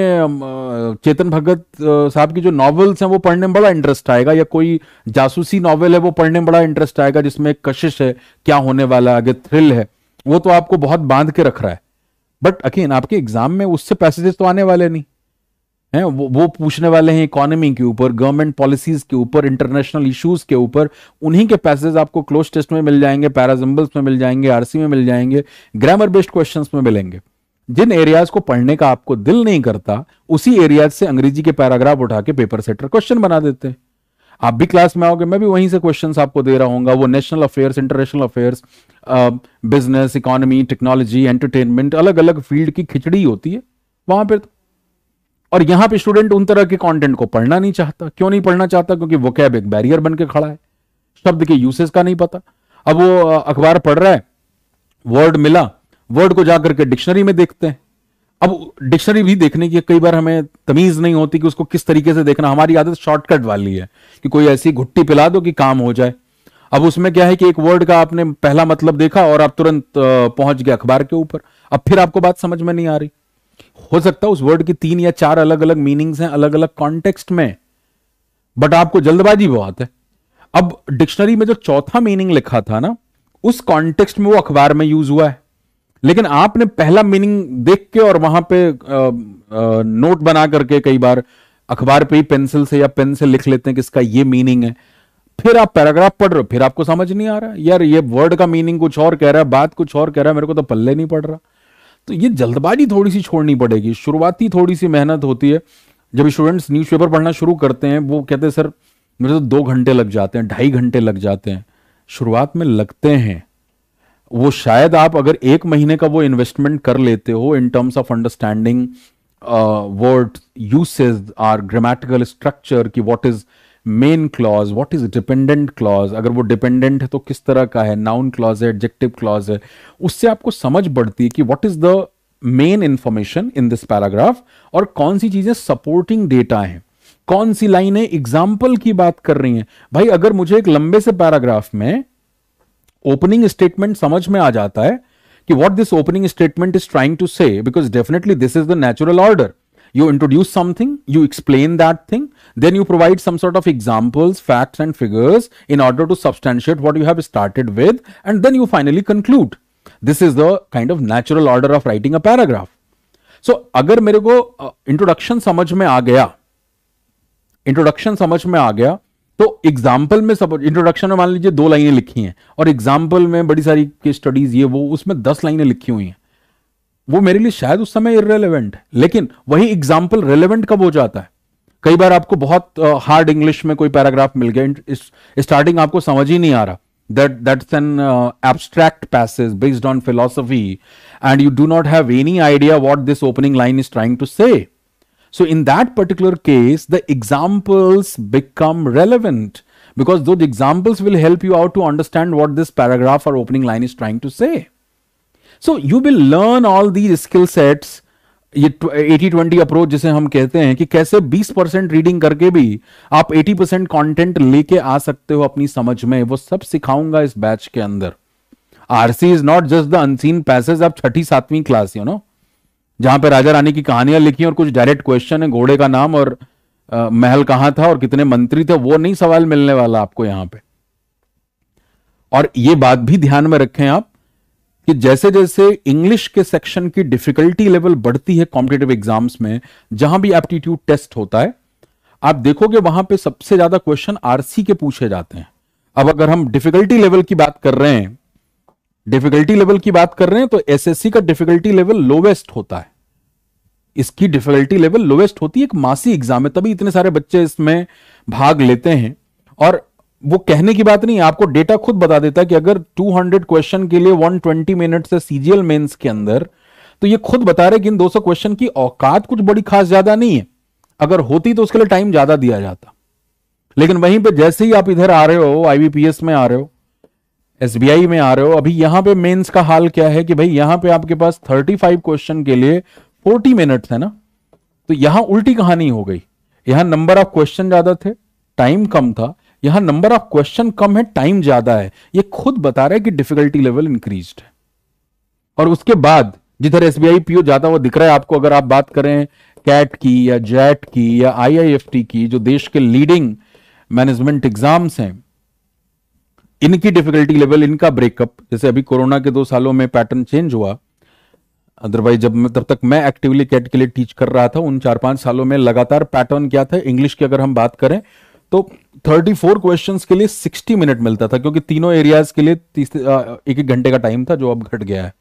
चेतन भगत साहब की जो नॉवेल्स हैं वो पढ़ने में बड़ा इंटरेस्ट आएगा या कोई जासूसी नॉवेल है वो पढ़ने में बड़ा इंटरेस्ट आएगा जिसमें एक कशिश है क्या होने वाला आगे थ्रिल है वो तो आपको बहुत बांध के रख रहा है बट अगेन आपके एग्जाम में उससे पैसेजेस तो आने वाले नहीं हैं वो वो पूछने वाले हैं इकोनॉमी के ऊपर गवर्नमेंट पॉलिसीज के ऊपर इंटरनेशनल इश्यूज के ऊपर उन्हीं के पैसेज आपको क्लोज टेस्ट में मिल जाएंगे पैराजिम्बल्स में मिल जाएंगे आरसी में मिल जाएंगे ग्रामर बेस्ड क्वेश्चंस में मिलेंगे जिन एरियाज को पढ़ने का आपको दिल नहीं करता उसी एरियाज से अंग्रेजी के पैराग्राफ उठा के पेपर सेटर क्वेश्चन बना देते हैं आप भी क्लास में आओगे मैं भी वहीं से क्वेश्चंस आपको दे रहा हूँ वो national affairs international affairs business economy technology entertainment अलग अलग फील्ड की खिचड़ी होती है वहां पर तो। और यहां पे स्टूडेंट उन तरह के कंटेंट को पढ़ना नहीं चाहता क्यों नहीं पढ़ना चाहता क्योंकि वो कैब एक बैरियर बनकर खड़ा है शब्द के यूसेज का नहीं पता अब वो अखबार पढ़ रहा है वर्ड मिला वर्ड को जाकर के डिक्शनरी में देखते हैं अब डिक्शनरी भी देखने की कई बार हमें तमीज नहीं होती कि उसको किस तरीके से देखना हमारी आदत शॉर्टकट वाली है कि कोई ऐसी घुट्टी पिला दो कि काम हो जाए अब उसमें क्या है कि एक वर्ड का आपने पहला मतलब देखा और आप तुरंत पहुंच गए अखबार के ऊपर अब फिर आपको बात समझ में नहीं आ रही हो सकता है उस वर्ड की तीन या चार अलग अलग मीनिंग्स हैं अलग अलग कॉन्टेक्स्ट में बट आपको जल्दबाजी बहुत है अब डिक्शनरी में जो चौथा मीनिंग लिखा था ना उस कॉन्टेक्स्ट में वो अखबार में यूज हुआ है लेकिन आपने पहला मीनिंग देख के और वहां पे आ, आ, नोट बना करके कई बार अखबार पे ही पेंसिल से या पेन से लिख लेते हैं कि इसका ये मीनिंग है फिर आप पैराग्राफ पढ़ रहे हो फिर आपको समझ नहीं आ रहा यार ये वर्ड का मीनिंग कुछ और कह रहा है बात कुछ और कह रहा है मेरे को तो पल्ले नहीं पड़ रहा तो ये जल्दबाजी थोड़ी सी छोड़नी पड़ेगी शुरुआती थोड़ी सी मेहनत होती है जब स्टूडेंट्स न्यूज़पेपर पढ़ना शुरू करते हैं वो कहते हैं सर मेरे तो दो घंटे लग जाते हैं ढाई घंटे लग जाते हैं शुरुआत में लगते हैं वो शायद आप अगर एक महीने का वो इन्वेस्टमेंट कर लेते हो in terms of understanding word usage or grammatical structure की what is main clause what is dependent clause अगर वो डिपेंडेंट है तो किस तरह का है नाउन क्लॉज है एडजेक्टिव क्लॉज है उससे आपको समझ बढ़ती है कि what is the main information in this paragraph और कौन सी चीजें सपोर्टिंग डेटा हैं कौन सी लाइनें एग्जाम्पल की बात कर रही हैं भाई अगर मुझे एक लंबे से पैराग्राफ में ओपनिंग स्टेटमेंट समझ में आ जाता है कि what this opening statement is trying to say because definitely this is the natural order you introduce something you explain that thing then you provide some sort of examples facts and figures in order to substantiate what you have started with and then you finally conclude this is the kind of natural order of writing a paragraph so अगर मेरे को introduction uh, समझ में आ गया introduction समझ में आ गया तो एग्जाम्पल में सपोज इंट्रोडक्शन में मान लीजिए दो लाइनें लिखी हैं और एग्जाम्पल में बड़ी सारी केस स्टडीज ये वो उसमें दस लाइनें लिखी हुई हैं वो मेरे लिए शायद उस समय इरेलीवेंट है लेकिन वही एग्जाम्पल रेलिवेंट कब हो जाता है कई बार आपको बहुत हार्ड uh, इंग्लिश में कोई पैराग्राफ मिल गया स्टार्टिंग आपको समझ ही नहीं आ रहा that that's an abstract passage based on philosophy and you do not have any idea idea this opening line is trying to say So in that particular case, the examples become relevant because those examples will help you out to understand what this paragraph or opening line is trying to say. So you will learn all these skill sets ये 80-20 approach जिसे हम कहते हैं कि कैसे 20 percent reading करके भी आप 80 परसेंट कॉन्टेंट लेके आ सकते हो अपनी समझ में वो सब सिखाऊंगा इस बैच के अंदर RC is not just the unseen passage आप छठी सातवीं क्लास यू नो जहां पे राजा रानी की कहानियां लिखी और कुछ डायरेक्ट क्वेश्चन है घोड़े का नाम और आ, महल कहां था और कितने मंत्री थे वो नहीं सवाल मिलने वाला आपको यहां पे और ये बात भी ध्यान में रखें आप कि जैसे जैसे इंग्लिश के सेक्शन की डिफिकल्टी लेवल बढ़ती है कॉम्पिटेटिव एग्जाम्स में जहां भी एप्टीट्यूड टेस्ट होता है आप देखोगे वहां पे सबसे ज्यादा क्वेश्चन आरसी के पूछे जाते हैं अब अगर हम डिफिकल्टी लेवल की बात कर रहे हैं डिफिकल्टी लेवल की बात कर रहे हैं तो एसएससी का डिफिकल्टी लेवल लोवेस्ट होता है इसकी डिफिकल्टी लेवल लोवेस्ट होती है एक मासी एग्जाम है तभी इतने सारे बच्चे इसमें भाग लेते हैं और वो कहने की बात नहीं आपको डेटा खुद बता देता है कि अगर 200 क्वेश्चन के लिए 120 मिनट से सीजीएल मेंस के अंदर तो ये खुद बता रहे कि इन 200 क्वेश्चन की औकात कुछ बड़ी खास ज्यादा नहीं है अगर होती तो उसके लिए टाइम ज्यादा दिया जाता लेकिन वहीं पर जैसे ही आप इधर आ रहे हो आईबीपीएस में आ रहे हो एसबीआई में आ रहे हो अभी यहाँ पे मेंस का हाल क्या है कि भाई यहाँ पे आपके पास 35 क्वेश्चन के लिए 40 मिनट है ना तो यहाँ उल्टी कहानी हो गई यहाँ नंबर ऑफ क्वेश्चन ज्यादा थे टाइम कम था यहाँ नंबर ऑफ क्वेश्चन कम है टाइम ज्यादा है ये खुद बता रहा है कि डिफिकल्टी लेवल इंक्रीज है और उसके बाद जिधर एस बी पीओ जाता हुआ दिख रहा है आपको अगर आप बात करें कैट की या जैट की या आईआईएफटी की जो देश के लीडिंग मैनेजमेंट एग्जाम्स हैं इनकी डिफिकल्टी लेवल इनका ब्रेकअप जैसे अभी कोरोना के दो सालों में पैटर्न चेंज हुआ अदरवाइज जब मैं तब तक मैं एक्टिवली कैट के लिए टीच कर रहा था उन चार पांच सालों में लगातार पैटर्न क्या था इंग्लिश की अगर हम बात करें तो 34 क्वेश्चंस के लिए 60 मिनट मिलता था क्योंकि तीनों एरियाज के लिए एक एक घंटे का टाइम था जो अब घट गया है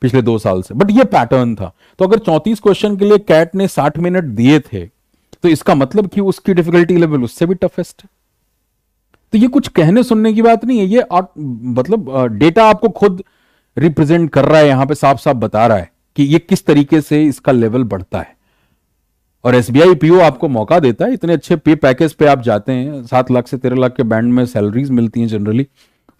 पिछले दो साल से बट ये पैटर्न था तो अगर 34 क्वेश्चन के लिए कैट ने 60 मिनट दिए थे तो इसका मतलब कि उसकी डिफिकल्टी लेवल उससे भी टफेस्ट है तो ये कुछ कहने सुनने की बात नहीं है ये आ, मतलब डेटा आपको खुद रिप्रेजेंट कर रहा है यहां पे साफ साफ बता रहा है कि ये किस तरीके से इसका लेवल बढ़ता है और एस बी आई पीओ आपको मौका देता है इतने अच्छे पे पैकेज पे आप जाते हैं सात लाख से तेरह लाख के बैंड में सैलरीज मिलती हैं जनरली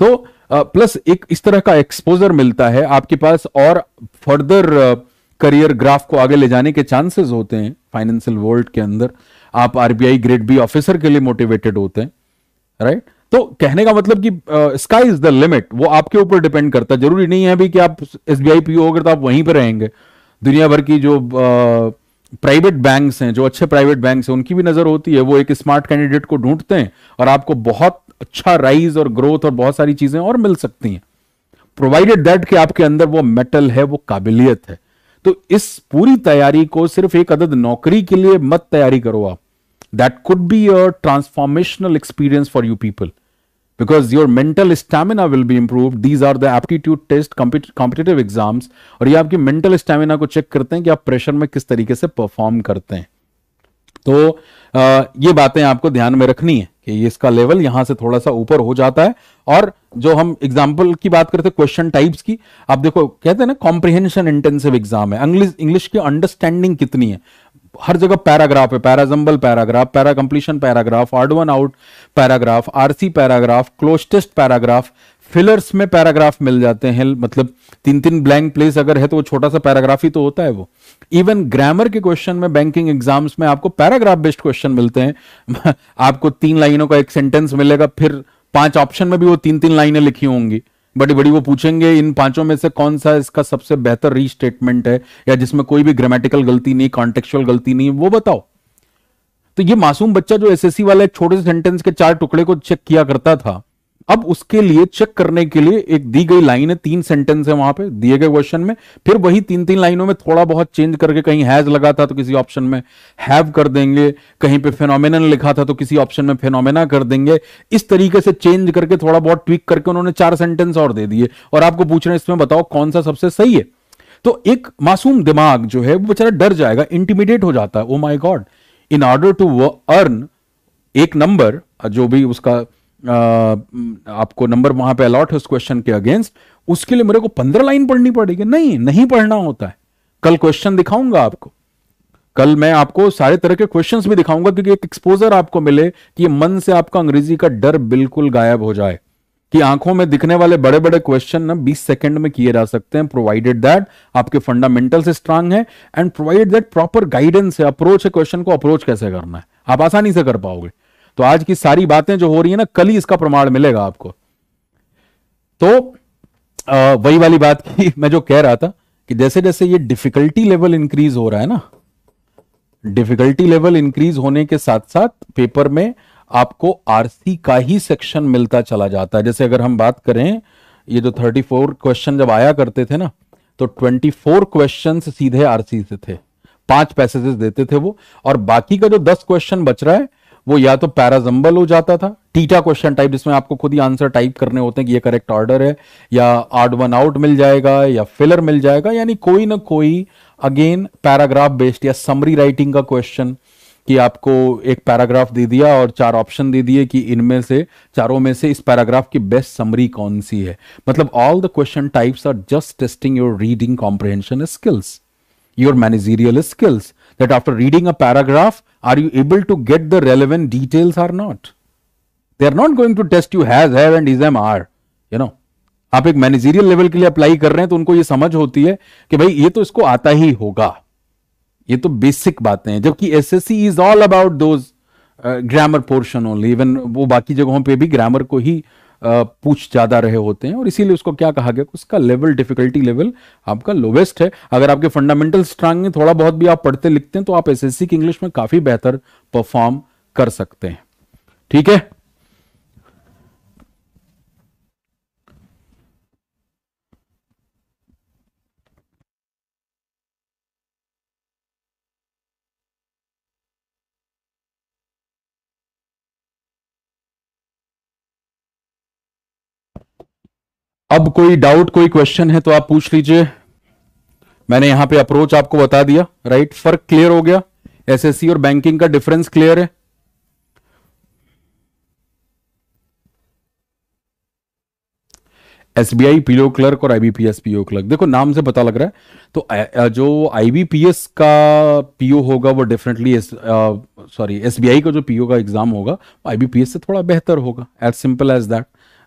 तो प्लस एक इस तरह का एक्सपोजर मिलता है आपके पास और फर्दर करियर ग्राफ को आगे ले जाने के चांसेस होते हैं फाइनेंशियल वर्ल्ड के अंदर आप आरबीआई ग्रेड बी ऑफिसर के लिए मोटिवेटेड होते हैं राइट right? तो कहने का मतलब कि स्काई इज द लिमिट वो आपके ऊपर डिपेंड करता है जरूरी नहीं है भी कि आप एस बी आई पी होगे तो आप वहीं पर रहेंगे दुनिया भर की जो प्राइवेट बैंक्स हैं जो अच्छे प्राइवेट बैंक हैं उनकी भी नज़र होती है वो एक स्मार्ट कैंडिडेट को ढूंढते हैं और आपको बहुत अच्छा राइज और ग्रोथ और बहुत सारी चीज़ें और मिल सकती हैं प्रोवाइडेड दैट कि आपके अंदर वो मेटल है वो काबिलियत है तो इस पूरी तैयारी को सिर्फ एक अदद नौकरी के लिए मत तैयारी करो आप that could be a transformational experience for you people because your mental stamina will be improved these are the aptitude test competitive exams aur ye aapki mental stamina ko check karte hain ki aap pressure mein kis tarike se perform karte hain तो आ, ये बातें आपको ध्यान में रखनी है कि ये इसका लेवल यहां से थोड़ा सा ऊपर हो जाता है और जो हम एग्जाम्पल की बात करते हैं क्वेश्चन टाइप्स की आप देखो कहते हैं ना कॉम्प्रिहेंशन इंटेंसिव एग्जाम है इंग्लिश इंग्लिश की अंडरस्टैंडिंग कितनी है हर जगह पैराग्राफ है parajumble paragraph para completion paragraph odd one out paragraph RC paragraph cloze test paragraph fillers में पैराग्राफ मिल जाते हैं मतलब तीन तीन ब्लैंक प्लेस अगर है तो वो छोटा सा पैराग्राफ ही तो होता है वो इवन ग्रामर के क्वेश्चन में बैंकिंग एग्जाम्स में आपको पैराग्राफ बेस्ड क्वेश्चन मिलते हैं आपको तीन लाइनों का एक सेंटेंस मिलेगा फिर पांच ऑप्शन में भी वो तीन तीन लाइनें लिखी होंगी बड़ी बड़ी वो पूछेंगे इन पांचों में से कौन सा इसका सबसे बेहतर रीस्टेटमेंट है या जिसमें कोई भी ग्रामेटिकल गलती नहीं कॉन्टेक्चुअल गलती नहीं वो बताओ तो ये मासूम बच्चा जो एसएससी वाला एक छोटे से सेंटेंस के चार टुकड़े को चेक किया करता था अब उसके लिए चेक करने के लिए एक दी गई लाइन है तीन सेंटेंस है वहां पे दिए गए क्वेश्चन में फिर वही तीन तीन लाइनों में थोड़ा बहुत चेंज करके कहीं हैज लगा था तो किसी ऑप्शन में हैव कर देंगे कहीं पे फेनोमिन लिखा था तो किसी ऑप्शन में फेनोमेना कर देंगे इस तरीके से चेंज करके थोड़ा बहुत ट्विक करके उन्होंने चार सेंटेंस और दे दिए और आपको पूछ रहे हैं इसमें बताओ कौन सा सबसे सही है तो एक मासूम दिमाग जो है वो बेचारा डर जाएगा इंटीमीडिएट हो जाता है oh my god in order to earn एक नंबर जो भी उसका आपको नंबर वहां पे अलॉट है उस क्वेश्चन के अगेंस्ट उसके लिए मेरे को पंद्रह लाइन पढ़नी पड़ेगी नहीं नहीं पढ़ना होता है कल क्वेश्चन दिखाऊंगा आपको कल मैं आपको सारे तरह के क्वेश्चंस भी दिखाऊंगा क्योंकि एक एक्सपोजर आपको मिले कि मन से आपका अंग्रेजी का डर बिल्कुल गायब हो जाए कि आंखों में दिखने वाले बड़े बड़े क्वेश्चन ना 20 सेकंड में किए जा सकते हैं प्रोवाइडेड दैट आपके फंडामेंटल से स्ट्रांग है and provided that proper guidance है अप्रोच है क्वेश्चन को अप्रोच कैसे करना है आप आसानी से कर पाओगे तो आज की सारी बातें जो हो रही है ना कल ही इसका प्रमाण मिलेगा आपको तो वही वाली बात की मैं जो कह रहा था कि जैसे जैसे ये डिफिकल्टी लेवल इंक्रीज हो रहा है ना डिफिकल्टी लेवल इंक्रीज होने के साथ साथ पेपर में आपको आरसी का ही सेक्शन मिलता चला जाता है जैसे अगर हम बात करें ये जो 34 क्वेश्चन जब आया करते थे ना तो 24 क्वेश्चन सीधे आरसी से थे पांच पैसेजेस देते थे वो और बाकी का जो 10 क्वेश्चन बच रहा है वो या तो पैराजम्बल हो जाता था टीटा क्वेश्चन टाइप जिसमें आपको खुद ही आंसर टाइप करने होते हैं कि ये करेक्ट ऑर्डर है या आर्ड वन आउट मिल जाएगा या फिलर मिल जाएगा यानी कोई ना कोई अगेन पैराग्राफ बेस्ड या समरी राइटिंग का क्वेश्चन कि आपको एक पैराग्राफ दे दिया और चार ऑप्शन दे दिए कि इनमें से चारों में से इस पैराग्राफ की बेस्ट समरी कौन सी है मतलब all the question types are just testing your reading comprehension skills your managerial skills that after reading a paragraph, are you able to get the relevant details or not? They are not going to test you has, have and is am are, you know. आप एक managerial level के लिए apply कर रहे हैं तो उनको ये समझ होती है कि भाई ये तो इसको आता ही होगा ये तो बेसिक बातें हैं जबकि SSC is all about those grammar portion only even वो बाकी जगहों पे भी ग्रामर को ही uh, पूछ ज़्यादा रहे होते हैं और इसीलिए उसको क्या कहा गया उसका लेवल डिफिकल्टी लेवल आपका लोवेस्ट है अगर आपके फंडामेंटल स्ट्रांग हैं थोड़ा बहुत भी आप पढ़ते लिखते हैं तो आप एसएससी की इंग्लिश में काफ़ी बेहतर परफॉर्म कर सकते हैं ठीक है अब कोई डाउट कोई क्वेश्चन है तो आप पूछ लीजिए मैंने यहां पे अप्रोच आपको बता दिया राइट फर्क क्लियर हो गया एसएससी और बैंकिंग का डिफरेंस क्लियर है एसबीआई पीओ क्लर्क और आईबीपीएस पीओ क्लर्क देखो नाम से पता लग रहा है तो जो आईबीपीएस का पीओ होगा वो डेफिनेटली सॉरी एसबीआई का जो पीओ का एग्जाम होगा आईबीपीएस से थोड़ा बेहतर होगा as simple as that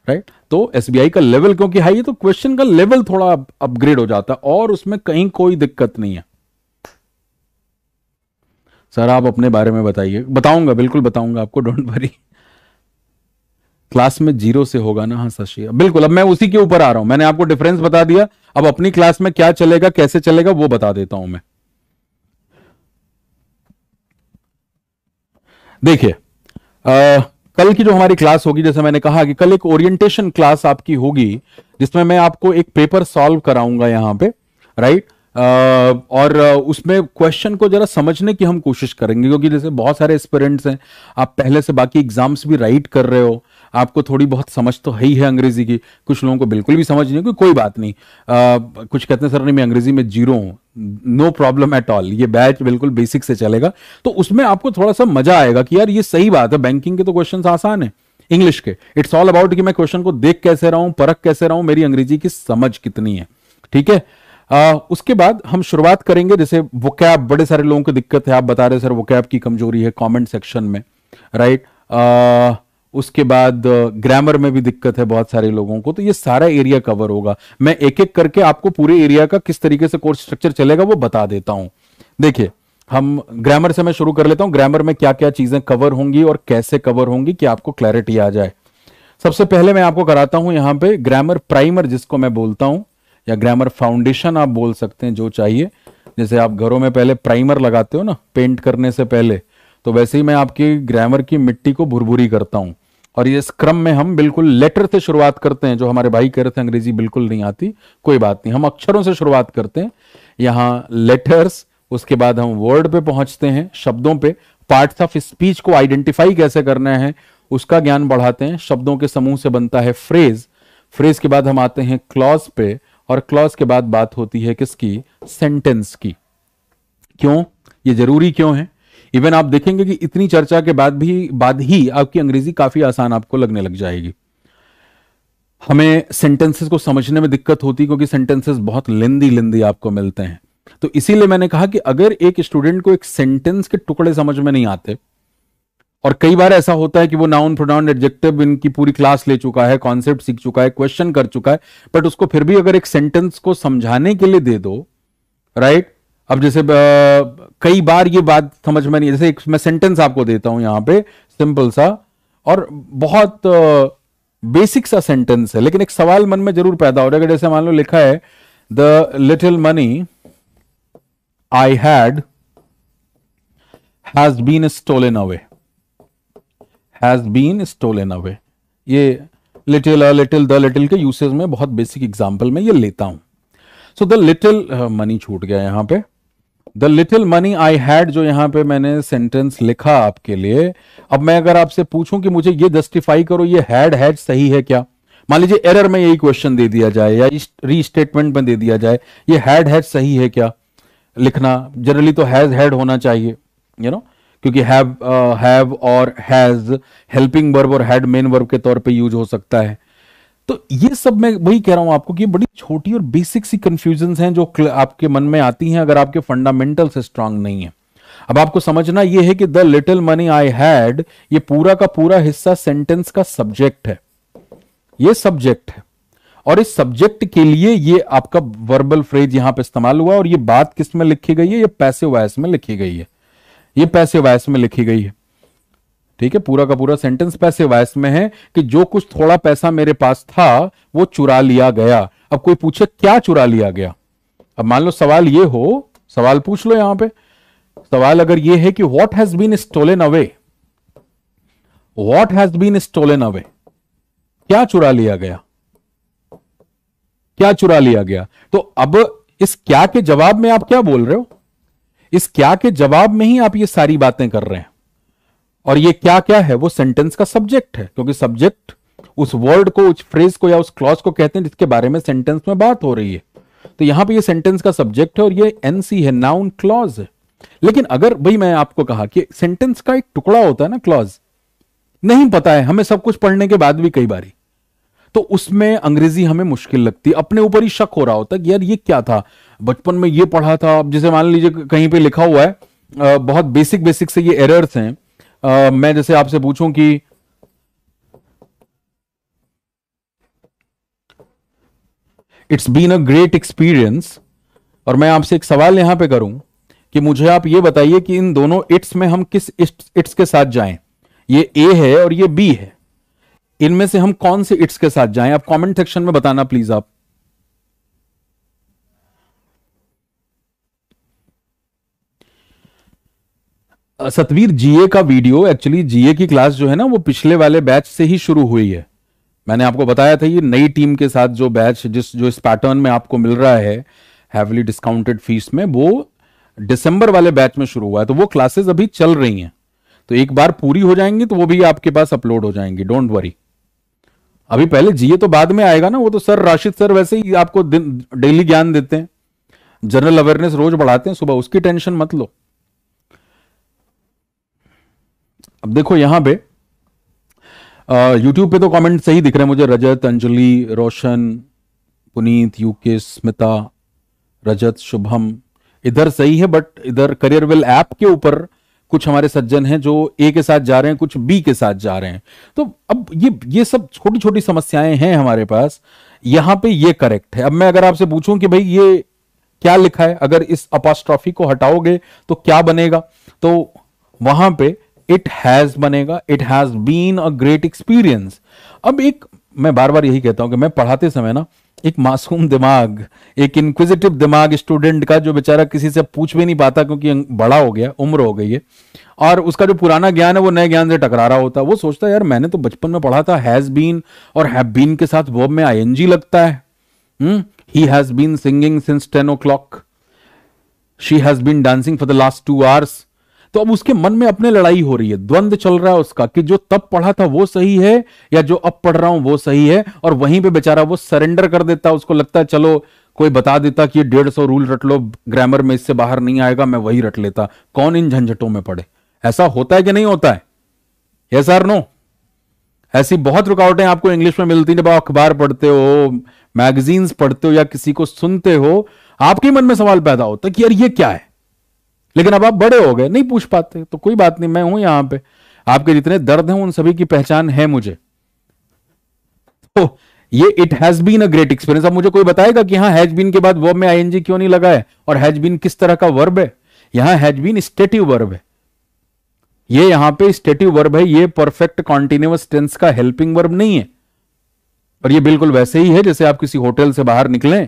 right तो एस का लेवल क्योंकि हाई है तो क्वेश्चन का लेवल थोड़ा अपग्रेड हो जाता है और उसमें कहीं कोई दिक्कत नहीं है सर आप अपने बारे में बताइए बताऊंगा बिल्कुल बताऊंगा आपको डोंट वरी क्लास में जीरो से होगा ना हाँ शशि बिल्कुल अब मैं उसी के ऊपर आ रहा हूं मैंने आपको डिफरेंस बता दिया अब अपनी क्लास में क्या चलेगा कैसे चलेगा वो बता देता हूं मैं देखिए कल की जो हमारी क्लास होगी जैसे मैंने कहा कि कल एक ओरिएंटेशन क्लास आपकी होगी जिसमें मैं आपको एक पेपर सॉल्व कराऊंगा यहाँ पे राइट और उसमें क्वेश्चन को जरा समझने की हम कोशिश करेंगे क्योंकि जैसे बहुत सारे स्पेरेंट्स हैं आप पहले से बाकी एग्जाम्स भी राइट कर रहे हो आपको थोड़ी बहुत समझ तो है ही है अंग्रेजी की कुछ लोगों को बिल्कुल भी समझ नहीं कोई कोई बात नहीं आ, कुछ कहते हैं सर नहीं मैं अंग्रेजी में जीरो हूँ नो प्रॉब्लम एट ऑल ये बैच बिल्कुल बेसिक से चलेगा तो उसमें आपको थोड़ा सा मजा आएगा कि यार ये सही बात है बैंकिंग के तो क्वेश्चन आसान है इंग्लिश के इट्स ऑल अबाउट कि मैं क्वेश्चन को देख कैसे रहा हूं परख कैसे रहा हूं मेरी अंग्रेजी की समझ कितनी है ठीक है आ, उसके बाद हम शुरुआत करेंगे जैसे वो कैब बड़े सारे लोगों को दिक्कत है आप बता रहे सर वो कैब की कमजोरी है कॉमेंट सेक्शन में राइट right? उसके बाद ग्रामर में भी दिक्कत है बहुत सारे लोगों को तो ये सारा एरिया कवर होगा मैं एक एक करके आपको पूरे एरिया का किस तरीके से कोर्स स्ट्रक्चर चलेगा वो बता देता हूं देखिए हम ग्रामर से मैं शुरू कर लेता हूं ग्रामर में क्या क्या चीजें कवर होंगी और कैसे कवर होंगी कि आपको क्लैरिटी आ जाए सबसे पहले मैं आपको कराता हूं यहां पे ग्रामर प्राइमर जिसको मैं बोलता हूं या ग्रामर फाउंडेशन आप बोल सकते हैं जो चाहिए जैसे आप घरों में पहले प्राइमर लगाते हो ना पेंट करने से पहले तो वैसे ही मैं आपकी ग्रामर की मिट्टी को भुरभुरी करता हूं और ये इस क्रम में हम बिल्कुल लेटर से शुरुआत करते हैं जो हमारे भाई कह रहे थे अंग्रेजी बिल्कुल नहीं आती कोई बात नहीं हम अक्षरों से शुरुआत करते हैं यहां लेटर्स उसके बाद हम वर्ड पे पहुंचते हैं शब्दों पे पार्ट्स ऑफ स्पीच को आइडेंटिफाई कैसे करना है उसका ज्ञान बढ़ाते हैं शब्दों के समूह से बनता है फ्रेज फ्रेज के बाद हम आते हैं क्लॉज पे और क्लॉज के बाद बात होती है किसकी सेंटेंस की क्यों ये जरूरी क्यों है इवन आप देखेंगे कि इतनी चर्चा के बाद भी बाद ही आपकी अंग्रेजी काफी आसान आपको लगने लग जाएगी हमें सेंटेंसेस को समझने में दिक्कत होती क्योंकि सेंटेंसेस बहुत लेंदी लेंदी आपको मिलते हैं तो इसीलिए मैंने कहा कि अगर एक स्टूडेंट को एक सेंटेंस के टुकड़े समझ में नहीं आते और कई बार ऐसा होता है कि वो नाउन प्रोनाउन एडजेक्टिव इनकी पूरी क्लास ले चुका है कॉन्सेप्ट सीख चुका है क्वेश्चन कर चुका है बट उसको फिर भी अगर एक सेंटेंस को समझाने के लिए दे दो राइट अब जैसे कई बार ये बात समझ में नहीं जैसे एक मैं सेंटेंस आपको देता हूं यहां पे सिंपल सा और बहुत बेसिक सा सेंटेंस है लेकिन एक सवाल मन में जरूर पैदा हो रहा है जैसे मान लो लिखा है the little money I had has been stolen away has been stolen away ये little a little the little के यूसेज में बहुत बेसिक एग्जाम्पल में ये लेता हूं सो द लिटिल मनी छूट गया यहां पे the little money I had जो यहां पे मैंने सेंटेंस लिखा आपके लिए अब मैं अगर आपसे पूछूं कि मुझे ये जस्टिफाई करो ये हैड हैड सही है क्या मान लीजिए एरर में यही क्वेश्चन दे दिया जाए या री स्टेटमेंट में दे दिया जाए ये हैड हैड सही है क्या लिखना जनरली तो हैज हैड होना चाहिए यू you नो know? क्योंकि हैव हैव uh, और हैज हेल्पिंग वर्ब और हैड मेन वर्ब के तौर पे यूज हो सकता है तो ये सब मैं वही कह रहा हूं आपको कि बड़ी छोटी और बेसिक सी कंफ्यूजन हैं जो आपके मन में आती हैं अगर आपके फंडामेंटल से स्ट्रांग नहीं है अब आपको समझना यह है कि the little money I had ये पूरा का पूरा हिस्सा सेंटेंस का सब्जेक्ट है ये सब्जेक्ट है और इस सब्जेक्ट के लिए ये आपका वर्बल फ्रेज यहां पे इस्तेमाल हुआ और ये बात किस में लिखी गई है ये पैसे वायस में लिखी गई है ये पैसे वायस में लिखी गई है ठीक है पूरा का पूरा सेंटेंस पैसे वायस में है कि जो कुछ थोड़ा पैसा मेरे पास था वो चुरा लिया गया अब कोई पूछे क्या चुरा लिया गया अब मान लो सवाल ये हो सवाल पूछ लो यहां पे सवाल अगर ये है कि what has been stolen away what has been stolen away क्या चुरा लिया गया क्या चुरा लिया गया तो अब इस क्या के जवाब में आप क्या बोल रहे हो इस क्या के जवाब में ही आप ये सारी बातें कर रहे हैं और ये क्या क्या है वो सेंटेंस का सब्जेक्ट है क्योंकि सब्जेक्ट उस वर्ड को उस फ्रेज को या उस क्लॉज को कहते हैं जिसके बारे में सेंटेंस में बात हो रही है तो यहां पे ये सेंटेंस का सब्जेक्ट है और ये एनसी है नाउन क्लॉज है लेकिन अगर भाई मैं आपको कहा कि सेंटेंस का एक टुकड़ा होता है ना क्लॉज नहीं पता है हमें सब कुछ पढ़ने के बाद भी कई बार तो उसमें अंग्रेजी हमें मुश्किल लगती है अपने ऊपर ही शक हो रहा होता कि यार ये क्या था बचपन में ये पढ़ा था अब जैसे मान लीजिए कहीं पे लिखा हुआ है बहुत बेसिक बेसिक से ये एरर्स हैं आ, मैं जैसे आपसे पूछूं कि it's been a great experience और मैं आपसे एक सवाल यहां पे करूं कि मुझे आप ये बताइए कि इन दोनों इट्स में हम किस इट्स, इट्स के साथ जाएं ये ए है और ये बी है इनमें से हम कौन से इट्स के साथ जाएं आप कमेंट सेक्शन में बताना प्लीज आप सतवीर जीए का वीडियो एक्चुअली जीए की क्लास जो है ना वो पिछले वाले बैच से ही शुरू हुई है मैंने आपको बताया था ये नई टीम के साथ जो बैच जिस जो इस पैटर्न में आपको मिल रहा है हैवली डिस्काउंटेड फीस में वो दिसंबर वाले बैच में शुरू हुआ है तो वो क्लासेस अभी चल रही हैं तो एक बार पूरी हो जाएंगी तो वो भी आपके पास अपलोड हो जाएंगी डोंट वरी अभी पहले जिए तो बाद में आएगा ना वो तो सर राशिद सर वैसे ही आपको डेली ज्ञान देते हैं जनरल अवेयरनेस रोज बढ़ाते हैं सुबह उसकी टेंशन मत लो अब देखो यहां पे यूट्यूब पे तो कमेंट सही दिख रहे हैं मुझे रजत अंजलि रोशन पुनीत यूके स्मिता रजत शुभम इधर सही है बट इधर करियर वेल ऐप के ऊपर कुछ हमारे सज्जन हैं जो ए के साथ जा रहे हैं कुछ बी के साथ जा रहे हैं तो अब ये ये सब छोटी छोटी समस्याएं हैं हमारे पास यहां पे ये करेक्ट है अब मैं अगर आपसे पूछूं कि भाई ये क्या लिखा है अगर इस अपास्ट्रॉफी को हटाओगे तो क्या बनेगा तो वहां पर इट हैज बनेगा it has been a great experience अब एक मैं बार बार यही कहता हूं कि मैं पढ़ाते समय ना एक मासूम दिमाग एक इंक्विजिटिव दिमाग स्टूडेंट का जो बेचारा किसी से पूछ भी नहीं पाता क्योंकि बड़ा हो गया उम्र हो गई है और उसका जो पुराना ज्ञान है वो नए ज्ञान से टकरा रहा होता है वो सोचता है यार मैंने तो बचपन में पढ़ा था हैज बीन और हैव बीन के साथ वर्ब में आईएनजी लगता है ही has been singing since ten o'clock she has been dancing for the last two hours तो अब उसके मन में अपने लड़ाई हो रही है द्वंद्व चल रहा है उसका कि जो तब पढ़ा था वो सही है या जो अब पढ़ रहा हूं वो सही है और वहीं पे बेचारा वो सरेंडर कर देता उसको लगता है चलो कोई बता देता कि डेढ़ सौ रूल रट लो ग्रामर में इससे बाहर नहीं आएगा मैं वही रट लेता कौन इन झंझटों में पड़े ऐसा होता है कि नहीं होता है यस आर नो ऐसी बहुत रुकावटें आपको इंग्लिश में मिलती जब आप अखबार पढ़ते हो मैगजीन्स पढ़ते हो या किसी को सुनते हो आपके मन में सवाल पैदा होता है कि यार ये क्या है लेकिन अब आप बड़े हो गए नहीं पूछ पाते तो कोई बात नहीं मैं हूं यहां पे आपके जितने दर्द हैं उन सभी की पहचान है मुझे तो ये it has been a great experience अब मुझे कोई बताएगा कि हाँ हैज बीन के बाद वर्ब में आईएनजी क्यों नहीं लगा है और हैज बीन किस तरह का वर्ब है यहां हैज बीन स्टेटिव वर्ब है ये यहां पे स्टेटिव वर्ब है ये परफेक्ट कॉन्टिन्यूस टेंस का हेल्पिंग वर्ब नहीं है और ये बिल्कुल वैसे ही है जैसे आप किसी होटल से बाहर निकलें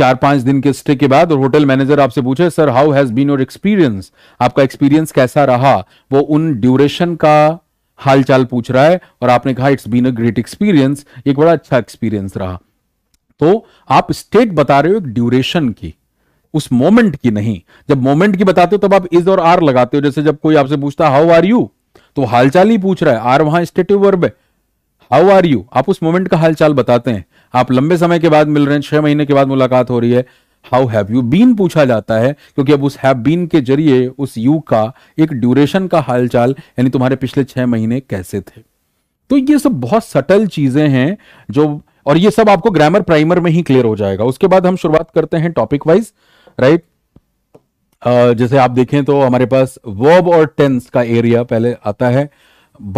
चार पांच दिन के स्टे के बाद और होटल मैनेजर आपसे पूछे sir how has been your experience आपका एक्सपीरियंस कैसा रहा वो उन ड्यूरेशन का हालचाल पूछ रहा है और आपने कहा it's been a great experience एक बड़ा अच्छा एक्सपीरियंस रहा तो आप स्टेट बता रहे हो एक ड्यूरेशन की उस मोमेंट की नहीं जब मोमेंट की बताते हो तब आप इज और आर लगाते हो जैसे जब कोई आपसे पूछता हाउ आर यू तो हालचाल ही पूछ रहा है आर वहां स्टेटिव वर्ब है हाउ आर यू आप उस मोमेंट का हालचाल बताते हैं आप लंबे समय के बाद मिल रहे हैं छह महीने के बाद मुलाकात हो रही है हाउ हैव यू बीन पूछा जाता है क्योंकि अब उस हैव बीन के जरिए उस यू का एक ड्यूरेशन का हालचाल यानी तुम्हारे पिछले छह महीने कैसे थे तो ये सब बहुत सटल चीजें हैं जो और ये सब आपको ग्रामर प्राइमर में ही क्लियर हो जाएगा उसके बाद हम शुरुआत करते हैं टॉपिक वाइज राइट जैसे आप देखें तो हमारे पास वर्ब और टेंस का एरिया पहले आता है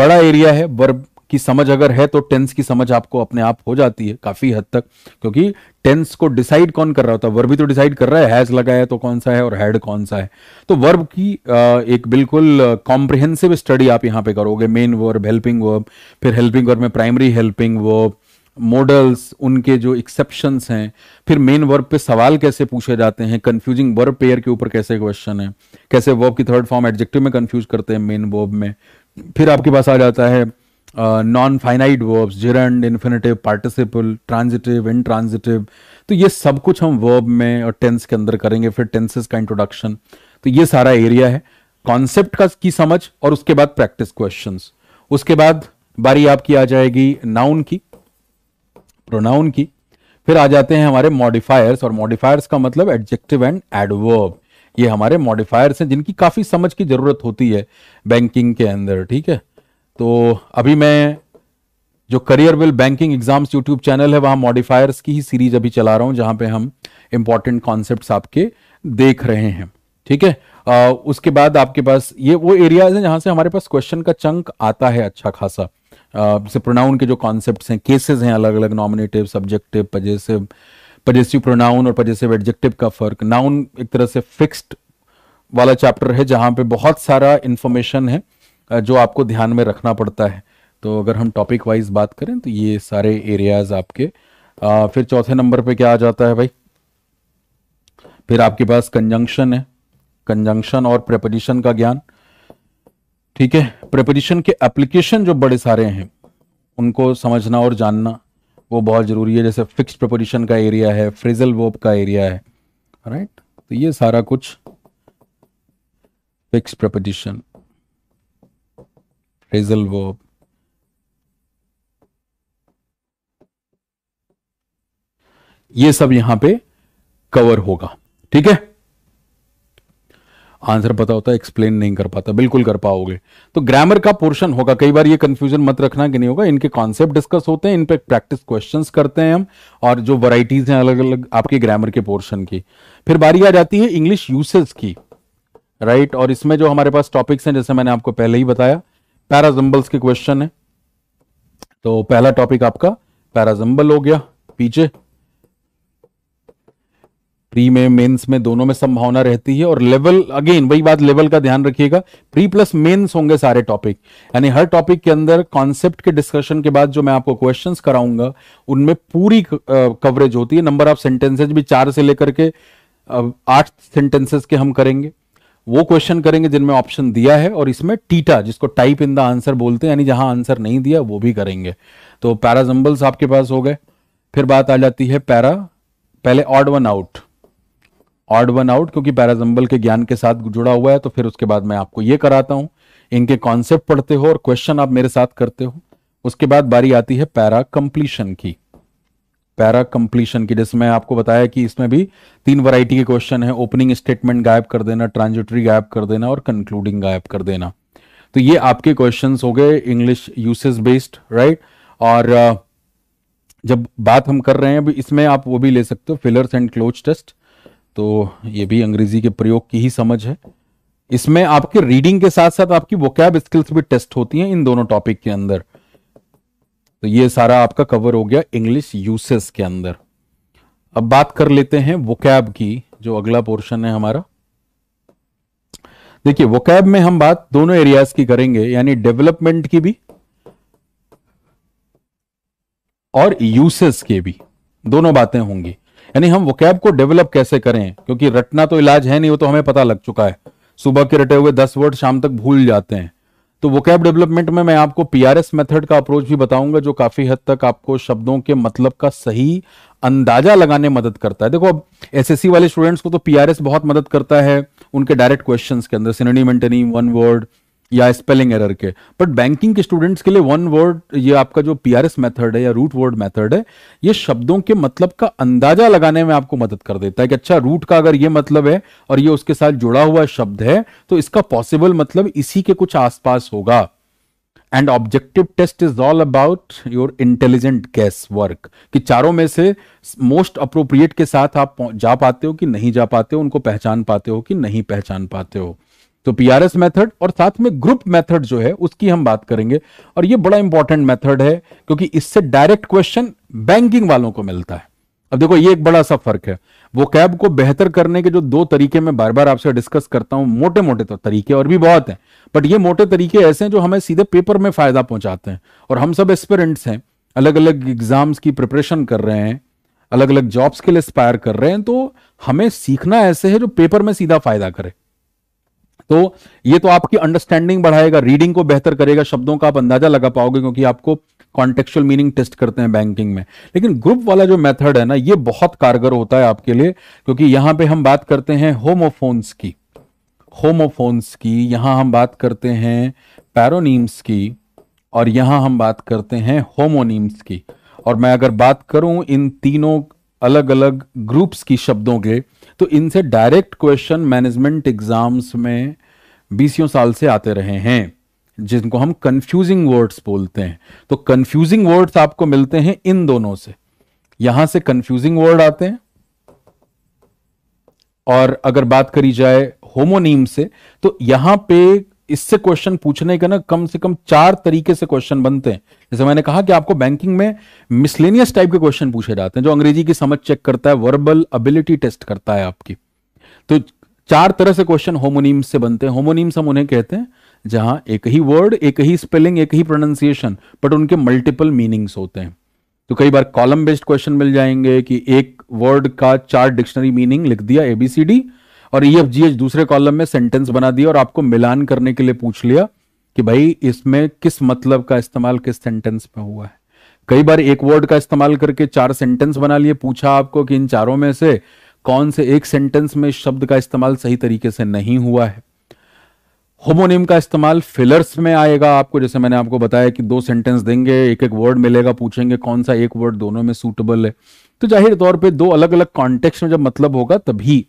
बड़ा एरिया है वर्ब की समझ अगर है तो टेंस की समझ आपको अपने आप हो जाती है काफी हद तक क्योंकि टेंस को डिसाइड कौन कर रहा होता है वर्ब भी तो डिसाइड कर रहा है हैज लगा है तो कौन सा है और हैड कौन सा है तो वर्ब की एक बिल्कुल कॉम्प्रिहेंसिव स्टडी आप यहाँ पे करोगे मेन वर्ब हेल्पिंग वर्ब फिर हेल्पिंग वर्ब में प्राइमरी हेल्पिंग वर्ब मॉडल्स उनके जो एक्सेप्शंस हैं फिर मेन वर्ब पे सवाल कैसे पूछे जाते हैं कंफ्यूजिंग वर्ब पेयर के ऊपर कैसे क्वेश्चन है कैसे वर्ब की थर्ड फॉर्म एडजेक्टिव में कंफ्यूज करते हैं मेन वर्ब में फिर आपके पास आ जाता है non finite verbs gerund infinitive participle transitive intransitive तो ये सब कुछ हम वर्ब में और टेंस के अंदर करेंगे फिर टेंसेस का इंट्रोडक्शन तो ये सारा एरिया है कॉन्सेप्ट का की समझ और उसके बाद प्रैक्टिस क्वेश्चन उसके बाद बारी आपकी आ जाएगी नाउन की प्रोनाउन की फिर आ जाते हैं हमारे मॉडिफायर्स और मॉडिफायर्स का मतलब एडजेक्टिव एंड एडवर्ब ये हमारे मॉडिफायर्स हैं जिनकी काफी समझ की जरूरत होती है बैंकिंग के अंदर ठीक है तो अभी मैं जो Careerwill banking exams YouTube channel है वहां मॉडिफायर्स की ही सीरीज अभी चला रहा हूं जहां पे हम इंपॉर्टेंट कॉन्सेप्ट आपके देख रहे हैं ठीक है आ, उसके बाद आपके पास ये वो एरियाज हैं जहां से हमारे पास क्वेश्चन का चंक आता है अच्छा खासा जैसे प्रोनाउन के जो कॉन्सेप्ट हैं केसेस हैं अलग अलग nominative subjective possessive possessive pronoun और पजेसिव एडजेक्टिव का फर्क नाउन एक तरह से फिक्स्ड वाला चैप्टर है जहां पे बहुत सारा इंफॉर्मेशन है जो आपको ध्यान में रखना पड़ता है तो अगर हम टॉपिक वाइज बात करें तो ये सारे एरियाज आपके आ, फिर चौथे नंबर पे क्या आ जाता है भाई फिर आपके पास कंजंक्शन है कंजंक्शन और प्रेपोजिशन का ज्ञान ठीक है प्रेपोजिशन के एप्लीकेशन जो बड़े सारे हैं उनको समझना और जानना वो बहुत ज़रूरी है जैसे फिक्स प्रपोजिशन का एरिया है फ्रिजल वोप का एरिया है राइट तो ये सारा कुछ फिक्स प्रपोजिशन phrasal verb. ये सब यहां पे कवर होगा ठीक है आंसर पता होता है एक्सप्लेन नहीं कर पाता बिल्कुल कर पाओगे तो ग्रामर का पोर्शन होगा कई बार ये कंफ्यूजन मत रखना कि नहीं होगा इनके कॉन्सेप्ट डिस्कस होते हैं इन पे प्रैक्टिस क्वेश्चंस करते हैं हम और जो वराइटीज हैं अलग अलग आपके ग्रामर के पोर्शन की फिर बारी आ जाती है इंग्लिश यूसेज की राइट और इसमें जो हमारे पास टॉपिक्स हैं जैसे मैंने आपको पहले ही बताया पैराजम्बल्स के क्वेश्चन है तो पहला टॉपिक आपका पैराजम्बल हो गया पीछे प्री में मेंस में दोनों में संभावना रहती है और लेवल अगेन वही बात लेवल का ध्यान रखिएगा प्री प्लस मेंस होंगे सारे टॉपिक यानी हर टॉपिक के अंदर कॉन्सेप्ट के डिस्कशन के बाद जो मैं आपको क्वेश्चंस कराऊंगा उनमें पूरी कवरेज होती है नंबर ऑफ सेंटेंसेज भी चार से लेकर के आठ सेंटेंसेस के हम करेंगे वो क्वेश्चन करेंगे जिनमें ऑप्शन दिया है और इसमें टीटा जिसको टाइप इन द आंसर बोलते हैं यानी जहां आंसर नहीं दिया वो भी करेंगे तो पैराजम्बल्स आपके पास हो गए फिर बात आ जाती है पैरा पहले odd one out odd one out क्योंकि पैराजम्बल के ज्ञान के साथ जुड़ा हुआ है तो फिर उसके बाद मैं आपको ये कराता हूं इनके कॉन्सेप्ट पढ़ते हो और क्वेश्चन आप मेरे साथ करते हो उसके बाद बारी आती है पैरा कंप्लीशन की पैरा कंप्लीशन की जिसमें आपको बताया कि इसमें भी तीन वैरायटी के क्वेश्चन है ओपनिंग स्टेटमेंट गायब कर देना ट्रांजिटरी गायब कर देना और कंक्लूडिंग गायब कर देना तो ये आपके क्वेश्चन हो गए इंग्लिश यूसेज बेस्ड राइट और जब बात हम कर रहे हैं अभी इसमें आप वो भी ले सकते हो फिलर्स एंड क्लोज टेस्ट तो ये भी अंग्रेजी के प्रयोग की ही समझ है इसमें आपके रीडिंग के साथ साथ आपकी वोकैब स्किल्स भी टेस्ट होती हैं इन दोनों टॉपिक के अंदर तो ये सारा आपका कवर हो गया इंग्लिश यूसेस के अंदर अब बात कर लेते हैं वोकैब की जो अगला पोर्शन है हमारा देखिए वोकैब में हम बात दोनों एरियाज की करेंगे यानी डेवलपमेंट की भी और यूसेस के भी दोनों बातें होंगी यानी हम वोकैब को डेवलप कैसे करें क्योंकि रटना तो इलाज है नहीं वो तो हमें पता लग चुका है सुबह के रटे हुए दस वर्ड शाम तक भूल जाते हैं तो वोकैब डेवलपमेंट में मैं आपको पीआरएस मेथड का अप्रोच भी बताऊंगा जो काफी हद तक आपको शब्दों के मतलब का सही अंदाजा लगाने मदद करता है देखो अब एसएससी वाले स्टूडेंट्स को तो पीआरएस बहुत मदद करता है उनके डायरेक्ट क्वेश्चन के अंदर सिनोनिम एंटोनिम वन वर्ड या स्पेलिंग एरर के बट बैंकिंग के स्टूडेंट्स के लिए वन वर्ड ये आपका जो पी मेथड है या रूट वर्ड मेथड है ये शब्दों के मतलब का अंदाजा लगाने में आपको मदद कर देता है कि अच्छा रूट का अगर ये मतलब है और ये उसके साथ जुड़ा हुआ शब्द है तो इसका पॉसिबल मतलब इसी के कुछ आसपास होगा and objective test is all about your intelligent guess work कि चारों में से मोस्ट अप्रोप्रिएट के साथ आप जा पाते हो कि नहीं जा पाते हो उनको पहचान पाते हो कि नहीं पहचान पाते हो तो पीआरएस मेथड और साथ में ग्रुप मेथड जो है उसकी हम बात करेंगे और ये बड़ा इंपॉर्टेंट मेथड है क्योंकि इससे डायरेक्ट क्वेश्चन बैंकिंग वालों को मिलता है अब देखो ये एक बड़ा सा फर्क है वो कैब को बेहतर करने के जो दो तरीके मैं बार बार आपसे डिस्कस करता हूं मोटे मोटे तो तरीके और भी बहुत हैं बट ये मोटे तरीके ऐसे हैं जो हमें सीधे पेपर में फायदा पहुंचाते हैं और हम सब एस्पिरेंट्स हैं अलग अलग एग्जाम्स की प्रिपरेशन कर रहे हैं अलग अलग जॉब्स के लिए एस्पायर कर रहे हैं तो हमें सीखना ऐसे है जो पेपर में सीधा फायदा करे तो ये तो आपकी अंडरस्टैंडिंग बढ़ाएगा रीडिंग को बेहतर करेगा शब्दों का आप अंदाजा लगा पाओगे क्योंकि आपको कॉन्टेक्चुअल मीनिंग टेस्ट करते हैं बैंकिंग में लेकिन ग्रुप वाला जो मेथड है ना ये बहुत कारगर होता है आपके लिए क्योंकि यहां पे हम बात करते हैं होमोफोन्स की होमोफोन्स की यहां हम बात करते हैं पैरोनीम्स की और यहां हम बात करते हैं होमोनीम्स की और मैं अगर बात करूं इन तीनों अलग अलग ग्रुप्स की शब्दों के तो इनसे डायरेक्ट क्वेश्चन मैनेजमेंट एग्जाम्स में बीसियों साल से आते रहे हैं जिनको हम कंफ्यूजिंग वर्ड्स बोलते हैं तो कंफ्यूजिंग वर्ड्स आपको मिलते हैं इन दोनों से यहां से कंफ्यूजिंग वर्ड आते हैं और अगर बात करी जाए होमोनीम से तो यहां पे इससे क्वेश्चन पूछने के ना कम से कम चार तरीके से क्वेश्चन बनते हैं जैसे मैंने कहा कि आपको बैंकिंग में मिसलेनियस टाइप के क्वेश्चन पूछे जाते हैं जो अंग्रेजी की समझ चेक करता है वर्बल एबिलिटी टेस्ट करता है आपकी तो चार तरह से क्वेश्चन होमोनिम्स से बनते हैं होमोनिम्स हम उन्हें कहते हैं जहां एक ही वर्ड एक ही स्पेलिंग एक ही प्रोनाउंसिएशन बट उनके मल्टीपल मीनिंग्स होते हैं तो कई बार कॉलम बेस्ड क्वेश्चन मिल जाएंगे कि एक वर्ड का चार डिक्शनरी मीनिंग लिख दिया एबीसीडी और ई एफ जी एच दूसरे कॉलम में सेंटेंस बना दिया और आपको मिलान करने के लिए पूछ लिया कि भाई इसमें किस मतलब का इस्तेमाल किस सेंटेंस में हुआ है कई बार एक वर्ड का इस्तेमाल करके चार सेंटेंस बना लिए पूछा आपको कि इन चारों में से कौन से एक सेंटेंस में शब्द का इस्तेमाल सही तरीके से नहीं हुआ है होमोनिम का इस्तेमाल फिलर्स में आएगा आपको जैसे मैंने आपको बताया कि दो सेंटेंस देंगे एक एक वर्ड मिलेगा पूछेंगे कौन सा एक वर्ड दोनों में सूटेबल है तो जाहिर तौर पे दो अलग अलग कॉन्टेक्स्ट में जब मतलब होगा तभी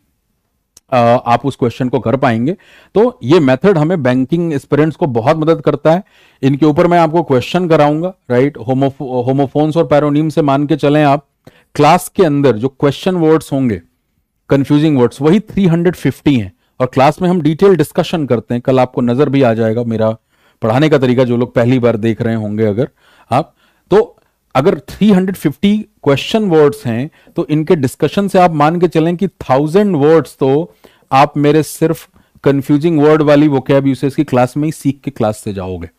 आप उस क्वेश्चन को कर पाएंगे तो ये मेथड हमें बैंकिंग एक्सपेरेंट्स को बहुत मदद करता है इनके ऊपर मैं आपको क्वेश्चन कराऊंगा राइट होमोफोन्स और पैरोनिम से मान के चलें आप क्लास के अंदर जो क्वेश्चन वर्ड्स होंगे कंफ्यूजिंग वर्ड्स वही 350 हैं और क्लास में हम डिटेल डिस्कशन करते हैं कल आपको नजर भी आ जाएगा मेरा पढ़ाने का तरीका जो लोग पहली बार देख रहे होंगे अगर आप तो अगर 350 क्वेश्चन वर्ड्स हैं तो इनके डिस्कशन से आप मान के चलें कि थाउजेंड वर्ड्स तो आप मेरे सिर्फ कंफ्यूजिंग वर्ड वाली कैब यूसेज की क्लास में ही सीख के क्लास से जाओगे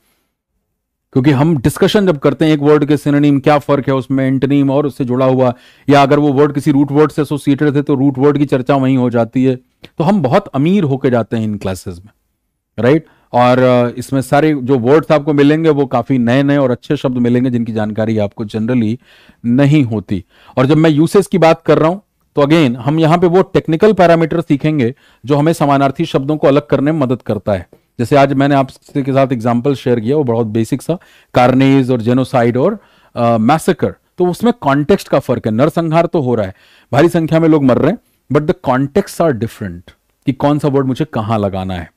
क्योंकि हम डिस्कशन जब करते हैं एक वर्ड के सिनोनिम क्या फर्क है उसमें एंटनीम और उससे जुड़ा हुआ या अगर वो वर्ड किसी रूट वर्ड से एसोसिएटेड थे तो रूट वर्ड की चर्चा वहीं हो जाती है तो हम बहुत अमीर होके जाते हैं इन क्लासेस में राइट और इसमें सारे जो वर्ड्स आपको मिलेंगे वो काफ़ी नए नए और अच्छे शब्द मिलेंगे जिनकी जानकारी आपको जनरली नहीं होती और जब मैं यूसेज की बात कर रहा हूं तो अगेन हम यहाँ पे वो टेक्निकल पैरामीटर सीखेंगे जो हमें समानार्थी शब्दों को अलग करने में मदद करता है जैसे आज मैंने आपसे के साथ एग्जाम्पल शेयर किया वो बहुत बेसिक सा कार्नेज और जेनोसाइड और मैसेकर uh, तो उसमें कॉन्टेक्स्ट का फर्क है नरसंहार तो हो रहा है भारी संख्या में लोग मर रहे हैं but the context are different कि कौन सा वर्ड मुझे कहां लगाना है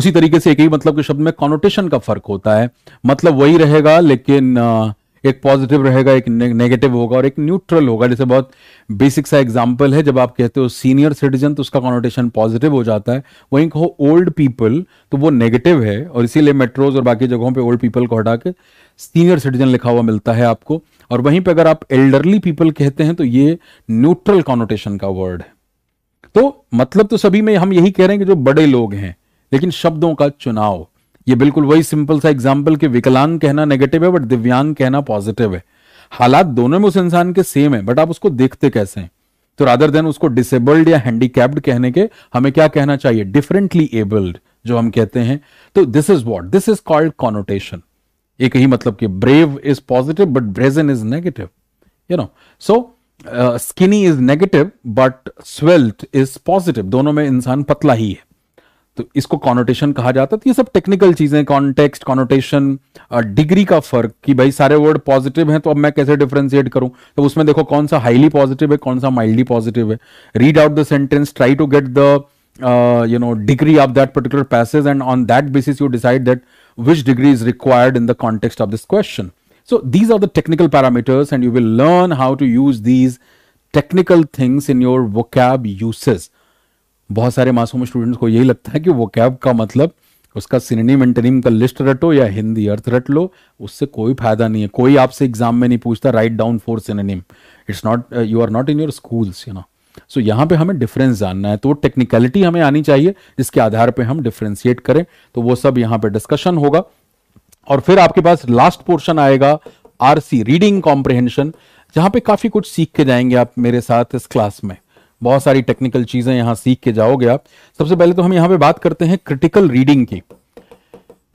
उसी तरीके से एक ही मतलब के शब्द में कॉनोटेशन का फर्क होता है मतलब वही रहेगा लेकिन आ, uh, एक पॉजिटिव रहेगा एक नेगेटिव होगा और एक न्यूट्रल होगा जैसे बहुत बेसिक सा एग्जाम्पल है जब आप कहते हो सीनियर सिटीजन तो उसका कॉनोटेशन पॉजिटिव हो जाता है वहीं कहो ओल्ड पीपल तो वो नेगेटिव है और इसीलिए मेट्रोज और बाकी जगहों पर ओल्ड पीपल को हटा के सीनियर सिटीजन लिखा हुआ मिलता है आपको और वहीं पर अगर आप एल्डरली पीपल कहते हैं तो ये न्यूट्रल कॉनोटेशन का वर्ड है तो मतलब तो सभी में हम यही कह रहे हैं कि जो बड़े लोग हैं लेकिन शब्दों का चुनाव ये बिल्कुल वही सिंपल सा एग्जाम्पल कि विकलांग कहना नेगेटिव है बट दिव्यांग कहना पॉजिटिव है हालात दोनों में उस इंसान के सेम है बट आप उसको देखते कैसे हैं तो रादर देन उसको डिसेबल्ड या हैंडीकैप्ड कहने के हमें क्या कहना चाहिए डिफरेंटली एबल्ड जो हम कहते हैं तो this is what this is called connotation एक ही मतलब कि brave is positive but brazen is negative you know so skinny is negative but svelte is positive दोनों में इंसान पतला ही है तो इसको कॉनोटेशन कहा जाता तो ये सब टेक्निकल चीजें कॉन्टेक्स्ट कॉनोटेशन डिग्री का फर्क कि भाई सारे वर्ड पॉजिटिव हैं तो अब मैं कैसे डिफ्रेंशिएट करूं तो उसमें देखो कौन सा हाईली पॉजिटिव है कौन सा माइल्डली पॉजिटिव है read out the sentence try to get the you know degree of that particular passage and on that basis you decide that which degree is required in the context of this question so these are the technical parameters and you will learn how to use these technical things in your vocab uses बहुत सारे मासूम students को यही लगता है कि वो cab का मतलब उसका सिनेम एंटनिम का लिस्ट रटो या हिंदी अर्थ रट लो उससे कोई फायदा नहीं है कोई आपसे एग्जाम में नहीं पूछता write down four synonyms it's not you are not in your schools you know so यहाँ पे हमें डिफरेंस जानना है तो वो टेक्निकलिटी हमें आनी चाहिए जिसके आधार पे हम डिफ्रेंशिएट करें तो वो सब यहाँ पे डिस्कशन होगा और फिर आपके पास लास्ट पोर्शन आएगा आरसी रीडिंग कॉम्प्रिहेंशन जहाँ पे काफ़ी कुछ सीख के जाएंगे आप मेरे साथ इस क्लास में बहुत सारी टेक्निकल चीजें यहां सीख के जाओगे आप सबसे पहले तो हम यहां पे बात करते हैं क्रिटिकल रीडिंग की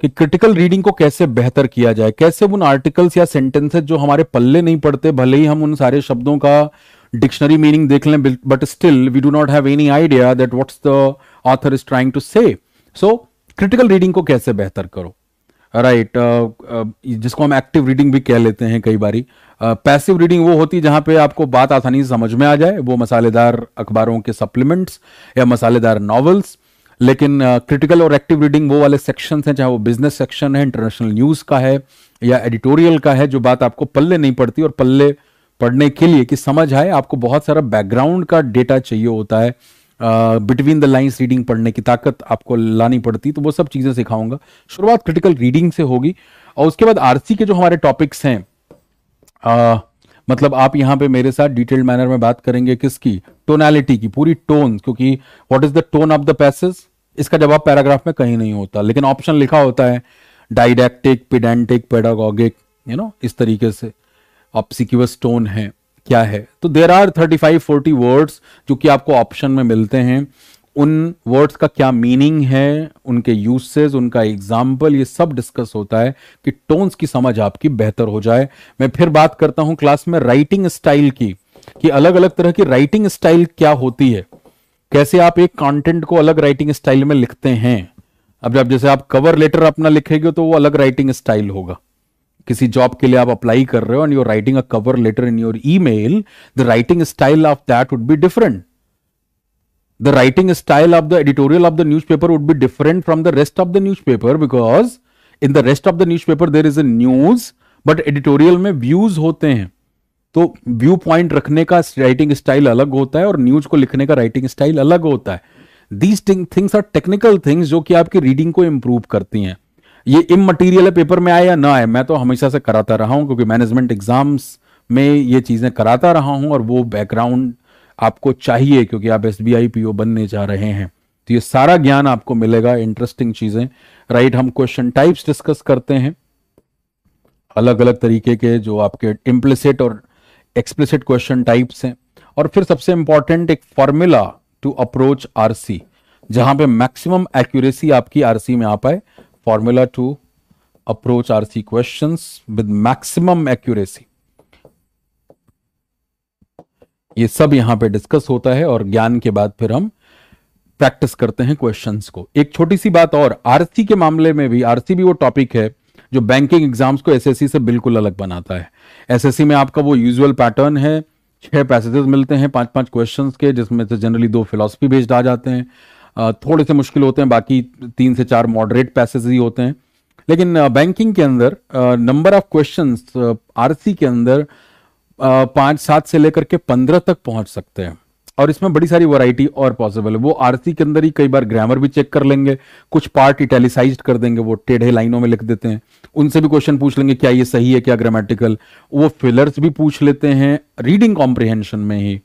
कि क्रिटिकल रीडिंग को कैसे बेहतर किया जाए कैसे उन आर्टिकल्स या सेंटेंसेज जो हमारे पल्ले नहीं पड़ते भले ही हम उन सारे शब्दों का डिक्शनरी मीनिंग देख लें but still we do not have any idea that what's the author is trying to say so critical reading को कैसे बेहतर करो राइट right, uh, uh, जिसको हम एक्टिव रीडिंग भी कह लेते हैं कई बारी पैसिव uh, रीडिंग वो होती है जहां पे आपको बात आसानी से समझ में आ जाए वो मसालेदार अखबारों के सप्लीमेंट्स या मसालेदार नॉवेल्स लेकिन क्रिटिकल और एक्टिव रीडिंग वो वाले सेक्शंस हैं चाहे वो बिजनेस सेक्शन है इंटरनेशनल न्यूज़ का है या एडिटोरियल का है जो बात आपको पल्ले नहीं पड़ती और पल्ले पढ़ने के लिए कि समझ आए आपको बहुत सारा बैकग्राउंड का डेटा चाहिए होता है बिटवीन द लाइंस रीडिंग पढ़ने की ताकत आपको लानी पड़ती तो वो सब चीज़ें सिखाऊंगा शुरुआत क्रिटिकल रीडिंग से होगी और उसके बाद आरसी के जो हमारे टॉपिक्स हैं मतलब आप यहाँ पे मेरे साथ डिटेल्ड मैनर में बात करेंगे किसकी टोनैलिटी की पूरी टोन क्योंकि what is the tone of the passage इसका जवाब पैराग्राफ में कहीं नहीं होता लेकिन ऑप्शन लिखा होता है डाइडेक्टिक पिडेंटिक पेडागोगिक यू नो इस तरीके से ऑप्सिक्यूस टोन है क्या है तो there are thirty five forty words जो कि आपको ऑप्शन में मिलते हैं उन वर्ड्स का क्या मीनिंग है उनके यूसेज उनका एग्जाम्पल ये सब डिस्कस होता है कि टोन्स की समझ आपकी बेहतर हो जाए मैं फिर बात करता हूं क्लास में राइटिंग स्टाइल की कि अलग अलग तरह की राइटिंग स्टाइल क्या होती है कैसे आप एक कंटेंट को अलग राइटिंग स्टाइल में लिखते हैं अब जब जैसे आप कवर लेटर अपना लिखेगे तो वो अलग राइटिंग स्टाइल होगा किसी जॉब के लिए आप अप्लाई कर रहे हो and you're writing a cover letter in your email the writing style of that would be different the writing style of the editorial of the newspaper would be different from the rest of the newspaper because in the rest of the newspaper there is a news but editorial में views होते हैं तो view point रखने का writing style अलग होता है और न्यूज को लिखने का राइटिंग स्टाइल अलग होता है these things are technical things जो कि आपकी रीडिंग को इंप्रूव करती हैं ये इम मटीरियल है पेपर में आए या ना आए मैं तो हमेशा से कराता रहा हूं क्योंकि मैनेजमेंट एग्जाम्स में ये चीज़ें कराता रहा हूं और वो बैकग्राउंड आपको चाहिए क्योंकि आप S B I P O बनने जा रहे हैं तो ये सारा ज्ञान आपको मिलेगा इंटरेस्टिंग चीज़ें राइट हम क्वेश्चन टाइप्स डिस्कस करते हैं अलग अलग तरीके के जो आपके इम्प्लिसिट और एक्सप्लिसिट क्वेश्चन टाइप्स हैं और फिर सबसे इंपॉर्टेंट एक फॉर्मूला टू अप्रोच आरसी जहां पे मैक्सिमम एक्यूरेसी आपकी आरसी में आ पाए formula to approach RC questions with maximum accuracy. ये सब यहाँ पे डिस्कस होता है और ज्ञान के बाद फिर हम प्रैक्टिस करते हैं क्वेश्चंस को एक छोटी सी बात और आरसी के मामले में भी आरसी भी वो टॉपिक है जो बैंकिंग एग्जाम्स को एसएससी से बिल्कुल अलग बनाता है एसएससी में आपका वो यूजुअल पैटर्न है छह पैसेजेस मिलते हैं पांच पांच क्वेश्चंस के जिसमें से जनरली दो फिलोसफी बेस्ड आ जाते हैं थोड़े से मुश्किल होते हैं बाकी तीन से चार मॉडरेट पैसेज ही होते हैं लेकिन बैंकिंग के अंदर नंबर ऑफ क्वेश्चन आरसी के अंदर पाँच सात से लेकर के पंद्रह तक पहुंच सकते हैं और इसमें बड़ी सारी वैरायटी और पॉसिबल है वो आरसी के अंदर ही कई बार ग्रामर भी चेक कर लेंगे कुछ पार्ट इटेलीसाइज कर देंगे वो टेढ़े लाइनों में लिख देते हैं उनसे भी क्वेश्चन पूछ लेंगे क्या ये सही है क्या ग्रामेटिकल वो फिलर्स भी पूछ लेते हैं रीडिंग कॉम्प्रिहेंशन में ही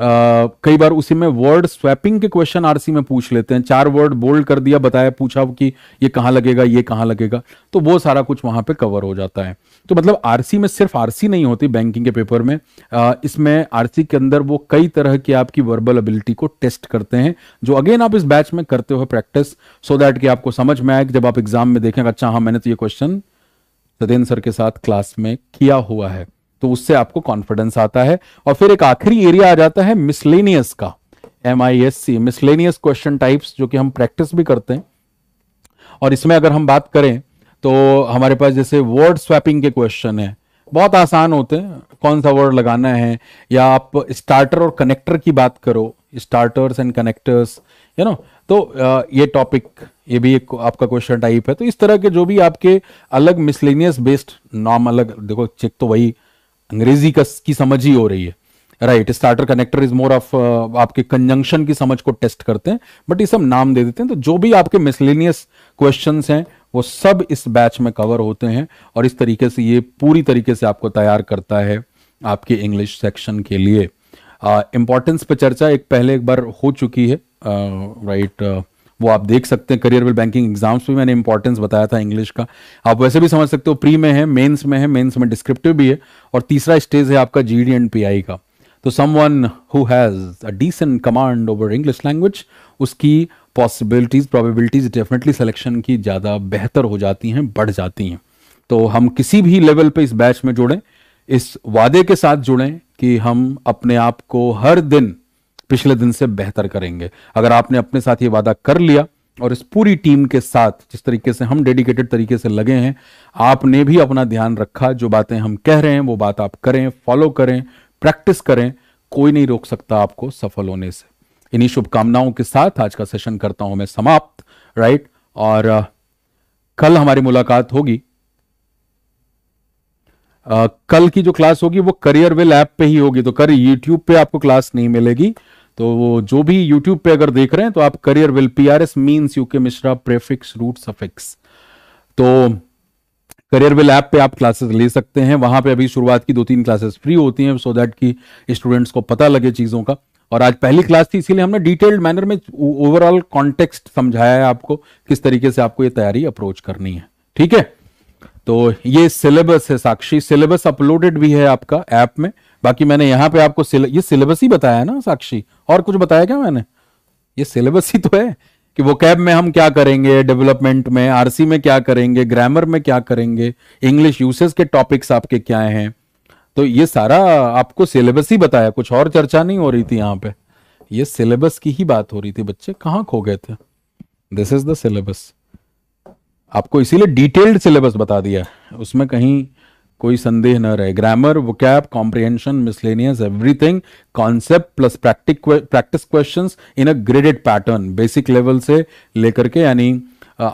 कई बार उसी में वर्ड स्वैपिंग के क्वेश्चन आरसी में पूछ लेते हैं चार वर्ड बोल्ड कर दिया बताया पूछा कि ये कहाँ लगेगा ये कहां लगेगा तो वो सारा कुछ वहां पे कवर हो जाता है तो मतलब आरसी में सिर्फ आरसी नहीं होती बैंकिंग के पेपर में आ, इसमें आरसी के अंदर वो कई तरह की आपकी वर्बल एबिलिटी को टेस्ट करते हैं जो अगेन आप इस बैच में करते हो प्रैक्टिस सो दैट कि आपको समझ में आए कि जब आप एग्जाम में देखेंगे अच्छा हाँ मैंने तो ये क्वेश्चन सदेन सर के साथ क्लास में किया हुआ है तो उससे आपको कॉन्फिडेंस आता है और फिर एक आखिरी एरिया आ जाता है मिसलेनियस का M I S C miscellaneous question types जो कि हम प्रैक्टिस भी करते हैं और इसमें अगर हम बात करें तो हमारे पास जैसे वर्ड स्वैपिंग के क्वेश्चन है बहुत आसान होते हैं कौन सा वर्ड लगाना है या आप स्टार्टर और कनेक्टर की बात करो starters and connectors you know तो ये टॉपिक ये भी एक आपका क्वेश्चन टाइप है तो इस तरह के जो भी आपके अलग मिसलेनियस बेस्ड नॉर्म अलग देखो चेक तो वही अंग्रेजी का की समझ ही हो रही है right starter connector is more of आपके कंजंक्शन की समझ को टेस्ट करते हैं बट ये सब नाम दे देते हैं तो जो भी आपके मिसलिनियस क्वेश्चन हैं वो सब इस बैच में कवर होते हैं और इस तरीके से ये पूरी तरीके से आपको तैयार करता है आपके इंग्लिश सेक्शन के लिए इंपॉर्टेंस uh, पे चर्चा एक पहले एक बार हो चुकी है राइट uh, right, uh, वो आप देख सकते हैं करियर वेल बैंकिंग एग्जाम्स भी मैंने इंपॉर्टेंस बताया था इंग्लिश का आप वैसे भी समझ सकते हो प्री में है मेन्स में है मेन्स में डिस्क्रिप्टिव भी है और तीसरा स्टेज है आपका जी एंड पी का तो someone who has a decent command over English language उसकी पॉसिबिलिटीज़ प्रॉबिबिलिटीज डेफिनेटली सिलेक्शन की ज़्यादा बेहतर हो जाती हैं बढ़ जाती हैं तो हम किसी भी लेवल पे इस बैच में जुड़ें इस वादे के साथ जुड़ें कि हम अपने आप को हर दिन पिछले दिन से बेहतर करेंगे अगर आपने अपने साथ ये वादा कर लिया और इस पूरी टीम के साथ जिस तरीके से हम डेडिकेटेड तरीके से लगे हैं आपने भी अपना ध्यान रखा जो बातें हम कह रहे हैं वो बात आप करें फॉलो करें प्रैक्टिस करें कोई नहीं रोक सकता आपको सफल होने से इन्हीं शुभकामनाओं के साथ आज का सेशन करता हूं मैं समाप्त राइट और कल हमारी मुलाकात होगी आ, कल की जो क्लास होगी वो करियर विल ऐप पे ही होगी तो कर यूट्यूब पे आपको क्लास नहीं मिलेगी तो वो जो भी यूट्यूब पे अगर देख रहे हैं तो आप Careerwill P R S means U K Mishra prefix root suffix तो करियर विल ऐप पे आप क्लासेस ले सकते हैं वहां पे अभी शुरुआत की दो तीन क्लासेस फ्री होती हैं सो दैट की स्टूडेंट्स को पता लगे चीज़ों का और आज पहली क्लास थी इसीलिए हमने डिटेल्ड मैनर में ओवरऑल कॉन्टेक्स्ट समझाया है आपको किस तरीके से आपको ये तैयारी अप्रोच करनी है ठीक है तो ये सिलेबस है साक्षी सिलेबस अपलोडेड भी है आपका ऐप में बाकी मैंने यहाँ पे आपको ये सिलेबस ही बताया है ना साक्षी और कुछ बताया क्या मैंने ये सिलेबस ही तो है कि वो कैब में हम क्या करेंगे डेवलपमेंट में आरसी में क्या करेंगे ग्रामर में क्या करेंगे इंग्लिश यूसेज के टॉपिक्स आपके क्या हैं तो ये सारा आपको सिलेबस ही बताया कुछ और चर्चा नहीं हो रही थी यहाँ पे ये सिलेबस की ही बात हो रही थी बच्चे कहाँ खो गए थे दिस इज द सिलेबस आपको इसीलिए डिटेल्ड सिलेबस बता दिया उसमें कहीं कोई संदेह न रहे grammar vocab comprehension miscellaneous everything concept plus practice practice question in a graded pattern basic level से लेकर के यानी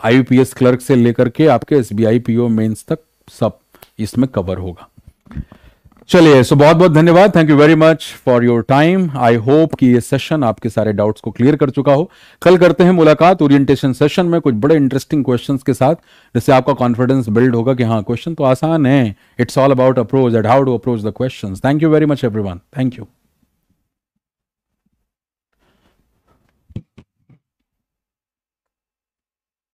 आईपीएस क्लर्क से लेकर के आपके S B I P O mains तक सब इसमें कवर होगा चलिए सो बहुत बहुत धन्यवाद thank you very much for your time I hope कि ये सेशन आपके सारे डाउट्स को क्लियर कर चुका हो कल करते हैं मुलाकात ओरिएंटेशन सेशन में कुछ बड़े इंटरेस्टिंग क्वेश्चंस के साथ जिससे आपका कॉन्फिडेंस बिल्ड होगा कि हाँ क्वेश्चन तो आसान है it's all about approach at how to approach the question thank you very much every thank you